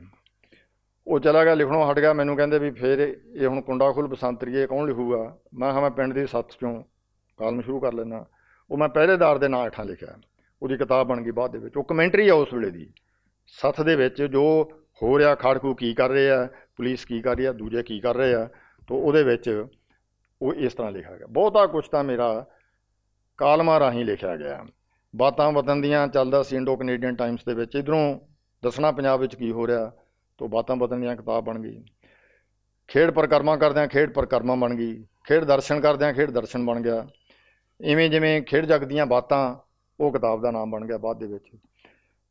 ਉਹ ਚਲਾ ਗਿਆ ਲਿਖਣੋਂ ਹਟ ਗਿਆ ਮੈਨੂੰ ਕਹਿੰਦੇ ਵੀ ਫੇਰ ਇਹ ਹੁਣ ਕੁੰਡਾ ਖੁੱਲ ਬਸੰਤਰੀਏ ਕੌਣ ਲਿਖੂਗਾ ਮੈਂ ਹਾਂ ਮੈਂ ਪਿੰਡ ਦੀ ਸੱਤ ਚੋਂ ਕਾਲਮ ਸ਼ੁਰੂ ਕਰ ਲੈਣਾ ਉਹ ਮੈਂ ਪਹਿਰੇਦਾਰ ਦੇ ਨਾਂ ਹੇਠਾਂ ਲਿਖਿਆ ਉਹਦੀ ਕਿਤਾਬ ਬਣ ਗਈ ਬਾਅਦ ਦੇ ਵਿੱਚ ਉਹ ਕਮੈਂਟਰੀ ਆ ਉਸ ਵੇਲੇ ਦੀ ਸੱਤ ਦੇ ਵਿੱਚ ਜੋ ਹੋ ਰਿਹਾ ਖੜਕੂ ਕੀ ਕਰ ਰਹੇ ਆ ਪੁਲਿਸ ਕੀ ਕਰ ਰਹੀ ਆ ਦੂਜੇ ਕੀ ਕਰ ਰਹੇ ਆ ਤੋਂ ਉਹਦੇ ਵਿੱਚ ਉਹ ਇਸ ਤਰ੍ਹਾਂ ਲਿਖਿਆ ਗਿਆ ਬਹੁਤਾ ਕੁਝ ਤਾਂ ਮੇਰਾ ਕਾਲਮਾ ਰਾਹੀਂ ਲਿਖਿਆ ਗਿਆ ਬਾਤਾਂ ਵਤਨ ਦੀਆਂ ਚੱਲਦਾ ਸੀ ਇੰਡੋ ਕੈਨੇਡੀਅਨ ਟਾਈਮਸ ਦੇ ਵਿੱਚ ਇਧਰੋਂ ਦੱਸਣਾ ਪੰਜਾਬ ਵਿੱਚ ਕੀ ਹੋ ਰਿਹਾ ਤੋਂ ਬਾਤਾਂ ਬਦਲਣੀਆਂ ਦੀਆਂ ਕਿਤਾਬ ਬਣ ਗਈ ਖੇਡ ਪ੍ਰਕਰਮਾ ਕਰਦੇ ਆ ਖੇਡ ਪ੍ਰਕਰਮਾ ਬਣ ਗਈ ਖੇਡ ਦਰਸ਼ਨ ਕਰਦੇ ਆ ਖੇਡ ਦਰਸ਼ਨ ਬਣ ਗਿਆ ਇਵੇਂ ਜਿਵੇਂ ਖੇਡ ਜਗ ਦੀਆਂ ਬਾਤਾਂ ਉਹ ਕਿਤਾਬ ਦਾ ਨਾਮ ਬਣ ਗਿਆ ਬਾਅਦ ਦੇ ਵਿੱਚ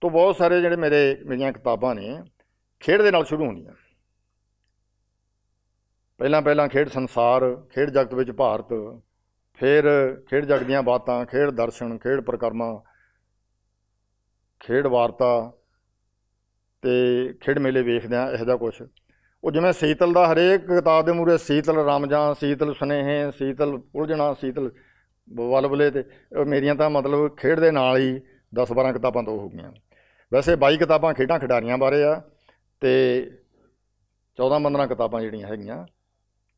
ਤੋਂ ਬਹੁਤ ਸਾਰੇ ਜਿਹੜੇ ਮੇਰੇ ਮੇਰੀਆਂ ਕਿਤਾਬਾਂ ਨੇ ਖੇਡ ਦੇ ਨਾਲ ਸ਼ੁਰੂ ਹੁੰਦੀਆਂ ਪਹਿਲਾਂ ਪਹਿਲਾਂ ਖੇਡ ਸੰਸਾਰ ਖੇਡ ਜਗਤ ਵਿੱਚ ਭਾਰਤ ਫਿਰ ਖੇਡ ਜਗ ਦੀਆਂ ਬਾਤਾਂ ਖੇਡ ਦਰਸ਼ਨ ਖੇਡ ਪ੍ਰਕਰਮਾ ਖੇਡ ਵਾਰਤਾ ਤੇ ਖੇਡ ਮੇਲੇ ਵੇਖਦੇ ਆ ਇਹਦਾ ਕੁਝ ਉਹ ਜਿਵੇਂ ਸੀਤਲ ਦਾ ਹਰੇਕ ਕਿਤਾਬ ਦੇ ਮੂਰੇ ਸੀਤਲ ਜਾਂ ਸੀਤਲ ਸੁਨੇਹੇ ਸੀਤਲ ਉਲਝਣਾ ਸੀਤਲ ਬਵਲਬਲੇ ਤੇ ਮੇਰੀਆਂ ਤਾਂ ਮਤਲਬ ਖੇਡ ਦੇ ਨਾਲ ਹੀ 10-12 ਕਿਤਾਬਾਂ ਤੋਂ ਹੋ ਗਈਆਂ ਵੈਸੇ 22 ਕਿਤਾਬਾਂ ਖੇਡਾਂ ਖਿਡਾਰੀਆਂ ਬਾਰੇ ਆ ਤੇ 14-15 ਕਿਤਾਬਾਂ ਜਿਹੜੀਆਂ ਹੈਗੀਆਂ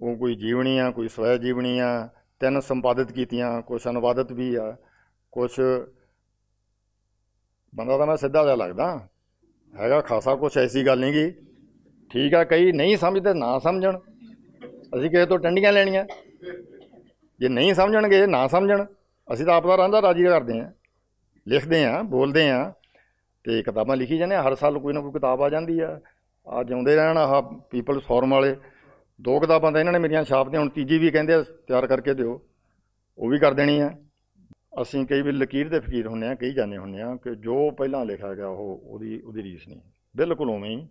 ਉਹ ਕੋਈ ਜੀਵਨੀ ਆ ਕੋਈ ਸਵੈ ਜੀਵਨੀ ਆ ਤਿੰਨ ਸੰਪਾਦਿਤ ਕੀਤੀਆਂ ਕੁਝ ਅਨੁਵਾਦਿਤ ਵੀ ਆ ਕੁਝ ਬੰਦਾ ਤਾਂ ਮੈਂ ਸਿੱਧਾ ਜਿਹਾ ਲੱਗਦਾ ਹੈਗਾ ਖਾਸਾ ਕੁਝ ਐਸੀ ਗੱਲ ਨਹੀਂ ਗਈ ਠੀਕ ਆ ਕਈ ਨਹੀਂ ਸਮਝਦੇ ਨਾ ਸਮਝਣ ਅਸੀਂ ਕਿਸੇ ਤੋਂ ਟੰਡੀਆਂ ਲੈਣੀਆਂ ਜੇ ਨਹੀਂ ਸਮਝਣਗੇ ਨਾ ਸਮਝਣ ਅਸੀਂ ਤਾਂ ਆਪ ਦਾ ਰਾਂਝਾ ਰਾਜੀ ਕਰਦੇ ਆਂ ਲਿਖਦੇ ਆਂ ਬੋਲਦੇ ਆਂ ਤੇ ਕਿਤਾਬਾਂ ਲਿਖੀ ਜਾਂਦੇ ਹਰ ਸਾਲ ਕੋਈ ਨਾ ਕੋਈ ਕਿਤਾਬ ਆ ਜਾਂਦੀ ਆ ਆ ਜਿਉਂਦੇ ਰਹਿਣ ਆ ਪੀਪਲ ਫੋਰਮ ਵਾਲੇ ਦੋ ਕਿਤਾਬਾਂ ਤਾਂ ਇਹਨਾਂ ਨੇ ਮੇਰੀਆਂ ਛਾਪਦੇ ਹੁਣ ਤੀਜੀ ਵੀ ਕਹਿੰਦੇ ਤਿਆਰ ਕਰਕੇ ਦਿਓ ਉਹ ਵੀ ਕਰ ਦੇਣੀ ਆ ਅਸੀਂ ਕਈ ਵੀ ਲਕੀਰ ਦੇ ਫਕੀਰ ਹੁੰਨੇ ਆ ਕਈ ਜਾਣੇ ਹੁੰਨੇ ਆ ਕਿ ਜੋ ਪਹਿਲਾਂ ਲਿਖਿਆ ਗਿਆ ਉਹ ਉਹਦੀ ਉਹਦੀ ਰੀਸ ਨਹੀਂ ਬਿਲਕੁਲ ਉਵੇਂ ਹੀ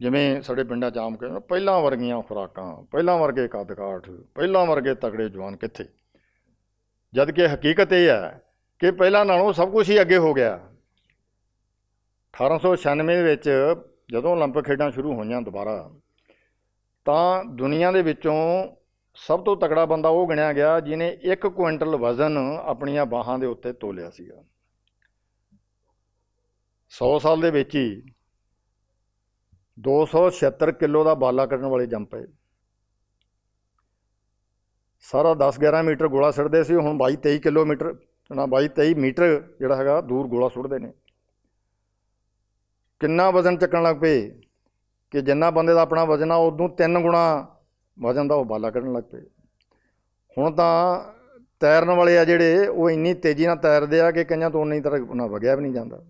ਜਿਵੇਂ ਸਾਡੇ ਪਿੰਡਾਂ ਚ ਆਮ ਕਹਿੰਦੇ ਪਹਿਲਾਂ ਵਰਗੀਆਂ ਖੁਰਾਕਾਂ ਪਹਿਲਾਂ ਵਰਗੇ ਕਦਕਾਠ ਪਹਿਲਾਂ ਵਰਗੇ ਤਕੜੇ ਜਵਾਨ ਕਿੱਥੇ ਜਦ ਕਿ ਹਕੀਕਤ ਇਹ ਹੈ ਕਿ ਪਹਿਲਾਂ ਨਾਲੋਂ ਸਭ ਕੁਝ ਹੀ ਅੱਗੇ ਹੋ ਗਿਆ 1896 ਵਿੱਚ ਜਦੋਂ 올림픽 ਖੇਡਾਂ ਸ਼ੁਰੂ ਹੋਈਆਂ ਦੁਬਾਰਾ ਤਾਂ ਦੁਨੀਆ ਦੇ ਵਿੱਚੋਂ ਸਭ ਤੋਂ ਤਕੜਾ ਬੰਦਾ ਉਹ ਗਿਣਿਆ ਗਿਆ ਜਿਨੇ 1 ਕੁਇੰਟਲ ਵਜ਼ਨ ਆਪਣੀਆਂ ਬਾਹਾਂ ਦੇ ਉੱਤੇ ਤੋਲਿਆ ਸੀਗਾ 100 ਸਾਲ ਦੇ ਵਿੱਚ ਹੀ 276 ਕਿਲੋ ਦਾ ਬਾਲਾ ਕਰਨ ਵਾਲੇ ਜੰਪ ਹੈ ਸਾਰਾ 10-11 ਮੀਟਰ ਗੋਲਾ ਸੁੱਟਦੇ ਸੀ ਹੁਣ 22-23 ਕਿਲੋਮੀਟਰ ਨਾ 22-23 ਮੀਟਰ ਜਿਹੜਾ ਹੈਗਾ ਦੂਰ ਗੋਲਾ ਸੁੱਟਦੇ ਨੇ ਕਿੰਨਾ ਵਜ਼ਨ ਚੱਕਣ ਲੱਗ ਪਏ ਕਿ ਜਿੰਨਾ ਬੰਦੇ ਦਾ ਆਪਣਾ ਵਜ਼ਨ ਆ ਉਦੋਂ 3 ਗੁਣਾ ਵਜਨ ਦਾ ਉਬਾਲਾ ਕੱਢਣ ਲੱਗ ਪਏ ਹੁਣ ਤਾਂ ਤੈਰਨ ਵਾਲੇ ਆ ਜਿਹੜੇ ਉਹ ਇੰਨੀ ਤੇਜ਼ੀ ਨਾਲ ਤੈਰਦੇ ਆ ਕਿ ਕਈਆਂ ਤੋਂ ਉਨੀ ਤਰ੍ਹਾਂ ਨਾ ਵਗਿਆ ਵੀ ਨਹੀਂ ਜਾਂਦਾ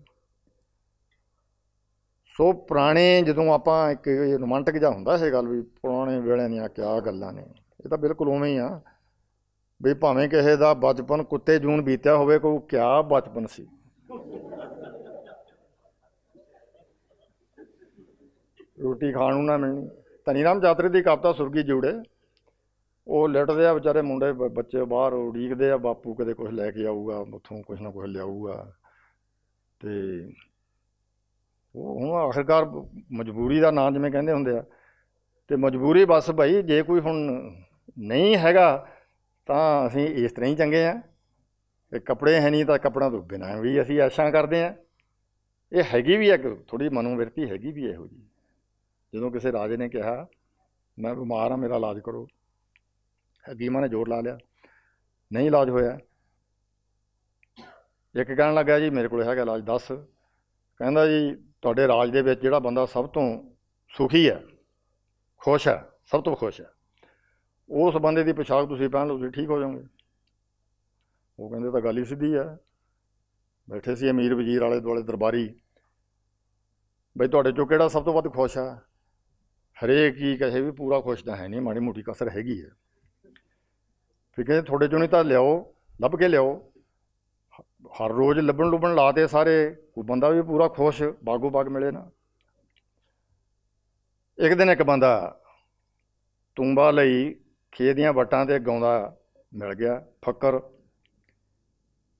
ਸੋ ਪੁਰਾਣੇ ਜਦੋਂ ਆਪਾਂ ਇੱਕ ਰੋਮਾਂਟਿਕ ਜਿਹਾ ਹੁੰਦਾ ਸੀ ਗੱਲ ਵੀ ਪੁਰਾਣੇ ਵੇਲੇ ਦੀਆਂ ਕਿਆ ਗੱਲਾਂ ਨੇ ਇਹ ਤਾਂ ਬਿਲਕੁਲ ਉਵੇਂ ਹੀ ਆ ਵੀ ਭਾਵੇਂ ਕਿਸੇ ਦਾ ਬਚਪਨ ਕੁੱਤੇ ਜੂਨ ਬੀਤਿਆ ਹੋਵੇ ਕੋਈ ਕਿਆ ਬਚਪਨ ਸੀ ਰੋਟੀ ਖਾਣ ਨੂੰ ਨਾ ਮਿਲਣੀ ਧਨੀਰਾਮ ਯਾਤਰੀ ਦੀ ਕਾਪਤਾ ਸੁਰਗੀ ਜੁੜੇ ਉਹ ਲੜਦੇ ਆ ਵਿਚਾਰੇ ਮੁੰਡੇ ਬੱਚੇ ਬਾਹਰ ਉਡੀਕਦੇ ਆ ਬਾਪੂ ਕਦੇ ਕੁਝ ਲੈ ਕੇ ਆਊਗਾ ਉੱਥੋਂ ਕੁਝ ਨਾ ਕੁਝ ਲਿਆਊਗਾ ਤੇ ਉਹ ਹੁਣ ਆਖਰਕਾਰ ਮਜਬੂਰੀ ਦਾ ਨਾਂ ਜਿਵੇਂ ਕਹਿੰਦੇ ਹੁੰਦੇ ਆ ਤੇ ਮਜਬੂਰੀ ਬਸ ਭਾਈ ਜੇ ਕੋਈ ਹੁਣ ਨਹੀਂ ਹੈਗਾ ਤਾਂ ਅਸੀਂ ਇਸ ਤਰ੍ਹਾਂ ਹੀ ਚੰਗੇ ਆ ਤੇ ਕੱਪੜੇ ਹੈ ਨਹੀਂ ਤਾਂ ਕੱਪੜਾ ਤੋਂ ਬਿਨਾਂ ਵੀ ਅਸੀਂ ਆਸ਼ਾ ਕਰਦੇ ਆ ਇਹ ਹੈਗੀ ਵੀ ਇੱਕ ਥੋੜੀ ਮਨੋਵਿਰਤੀ ਹੈਗੀ ਵੀ ਇਹੋ ਜੀ ਜਦੋਂ ਕਿਸੇ ਰਾਜੇ ਨੇ ਕਿਹਾ ਮੈਂ ਬਿਮਾਰ ਹਾਂ ਮੇਰਾ ਇਲਾਜ ਕਰੋ ਹਕੀਮਾਂ ਨੇ ਜ਼ੋਰ ਲਾ ਲਿਆ ਨਹੀਂ ਇਲਾਜ ਹੋਇਆ ਇੱਕ ਕਹਿਣ ਲੱਗਾ ਜੀ ਮੇਰੇ ਕੋਲ ਹੈਗਾ ਇਲਾਜ ਦੱਸ ਕਹਿੰਦਾ ਜੀ ਤੁਹਾਡੇ ਰਾਜ ਦੇ ਵਿੱਚ ਜਿਹੜਾ ਬੰਦਾ ਸਭ ਤੋਂ ਸੁਖੀ ਹੈ ਖੁਸ਼ ਹੈ ਸਭ ਤੋਂ ਖੁਸ਼ ਹੈ ਉਸ ਬੰਦੇ ਦੀ ਪੋਸ਼ਾਕ ਤੁਸੀਂ ਪਹਿਨ ਲਓ ਤੁਸੀਂ ਠੀਕ ਹੋ ਜਾਓਗੇ ਉਹ ਕਹਿੰਦੇ ਤਾਂ ਗੱਲ ਹੀ ਸਿੱਧੀ ਹੈ ਬੈਠੇ ਸੀ ਅਮੀਰ ਵਜ਼ੀਰ ਵਾਲੇ ਦੁਆਲੇ ਦਰਬਾਰੀ ਬਈ ਤੁਹਾਡੇ ਚੋਂ ਕਿਹੜਾ ਸਭ ਤੋਂ ਵੱਧ ਖੁਸ਼ ਆ ਹਰੇਕ ਹੀ ਕਹੇ ਵੀ ਪੂਰਾ ਖੁਸ਼ ਤਾਂ ਹੈ ਨਹੀਂ ਮਾੜੀ ਮੋਟੀ ਕਸਰ ਹੈਗੀ ਹੈ ਫਿਰ ਕਹਿੰਦੇ ਥੋੜੇ ਚੋਂ ਨਹੀਂ ਤਾਂ ਲਿਆਓ ਲੱਭ ਕੇ ਲਿਆਓ ਹਰ ਰੋਜ਼ ਲੱਭਣ ਲੁਭਣ ਲਾਤੇ ਸਾਰੇ ਕੋਈ ਬੰਦਾ ਵੀ ਪੂਰਾ ਖੁਸ਼ ਬਾਗੋ ਬਾਗ ਮਿਲੇ ਨਾ ਇੱਕ ਦਿਨ ਇੱਕ ਬੰਦਾ ਤੁੰਬਾ ਲਈ ਖੇਤ ਦੀਆਂ ਵਟਾਂ ਤੇ ਗਾਉਂਦਾ ਮਿਲ ਗਿਆ ਫੱਕਰ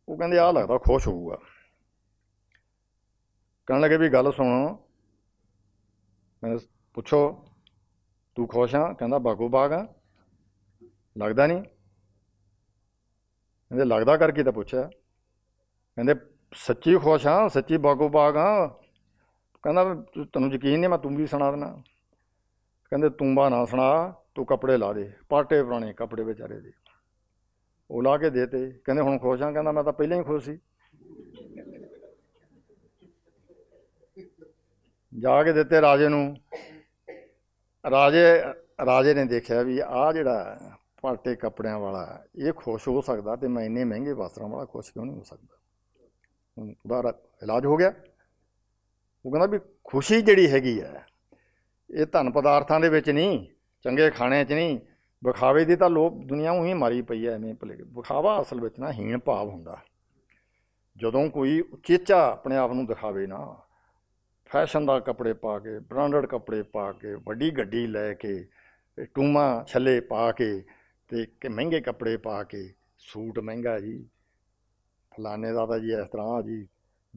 ਉਹ ਕਹਿੰਦੇ ਆ ਲੱਗਦਾ ਖੁਸ਼ ਹੋਊਗਾ ਕਹਣ ਲੱਗੇ ਵੀ ਗੱਲ ਸੁਣੋ ਮੈਂ ਪੁੱਛੋ ਤੂੰ ਖੁਸ਼ ਆ ਕਹਿੰਦਾ ਬਾਗੋ ਬਾਗ ਆ ਲੱਗਦਾ ਨਹੀਂ ਕਹਿੰਦੇ ਲੱਗਦਾ ਕਰਕੇ ਤਾਂ ਪੁੱਛਿਆ ਕਹਿੰਦੇ ਸੱਚੀ ਖੁਸ਼ ਆ ਸੱਚੀ ਬਾਗੋ ਬਾਗ ਆ ਕਹਿੰਦਾ ਤੈਨੂੰ ਯਕੀਨ ਨਹੀਂ ਮੈਂ ਤੂੰ ਵੀ ਸੁਣਾ ਦੇਣਾ ਕਹਿੰਦੇ ਤੂੰ ਬਾ ਨਾ ਸੁਣਾ ਤੂੰ ਕੱਪੜੇ ਲਾ ਦੇ ਪਾਟੇ ਪੁਰਾਣੇ ਕੱਪੜੇ ਵਿਚਾਰੇ ਦੇ ਉਹ ਲਾ ਕੇ ਦੇਤੇ ਕਹਿੰਦੇ ਹੁਣ ਖੁਸ਼ ਆ ਕਹਿੰਦਾ ਮੈਂ ਤਾਂ ਪਹਿਲਾਂ ਹੀ ਖੁਸ਼ ਸੀ ਜਾ ਕੇ ਦਿੱਤੇ ਰਾਜੇ ਨੂੰ ਰਾਜੇ ਰਾਜੇ ਨੇ ਦੇਖਿਆ ਵੀ ਆ ਜਿਹੜਾ ਪਾਟੇ ਕੱਪੜਿਆਂ ਵਾਲਾ ਇਹ ਖੁਸ਼ ਹੋ ਸਕਦਾ ਤੇ ਮੈਂ ਇੰਨੇ ਮਹਿੰਗੇ ਵਸਤਰਾਂ ਵਾਲਾ ਖੁਸ਼ ਕਿਉਂ ਨਹੀਂ ਹੋ ਸਕਦਾ ਉਹਦਾ ਇਲਾਜ ਹੋ ਗਿਆ ਉਹ ਕਹਿੰਦਾ ਵੀ ਖੁਸ਼ੀ ਜਿਹੜੀ ਹੈਗੀ ਆ ਇਹ ਧਨ ਪਦਾਰਥਾਂ ਦੇ ਵਿੱਚ ਨਹੀਂ ਚੰਗੇ ਖਾਣੇ 'ਚ ਨਹੀਂ ਵਿਖਾਵੇ ਦੀ ਤਾਂ ਲੋਕ ਦੁਨੀਆ ਉਹੀ ਮਾਰੀ ਪਈ ਐ ਐਵੇਂ ਭਲੇ ਵਿਖਾਵਾ ਅਸਲ ਵਿੱਚ ਨਾ ਹੀਣ ਭਾਵ ਹੁੰਦਾ ਜਦੋਂ ਕੋਈ ਉਚੇਚਾ ਆਪਣੇ ਆਪ ਨੂੰ ਦਿਖਾਵੇ ਨਾ ਫੈਸ਼ਨ ਦਾ ਕੱਪੜੇ ਪਾ ਕੇ ਬ੍ਰਾਂਡਡ ਕੱਪੜੇ ਪਾ ਕੇ ਵੱਡੀ ਗੱਡੀ ਲੈ ਕੇ ਟੂਮਾ ਛੱਲੇ ਪਾ ਕੇ ਤੇ ਕਿ ਮਹਿੰਗੇ ਕੱਪੜੇ ਪਾ ਕੇ ਸੂਟ ਮਹਿੰਗਾ ਜੀ ਫਲਾਣੇ ਦਾ ਤਾਂ ਜੀ ਇਸ ਤਰ੍ਹਾਂ ਜੀ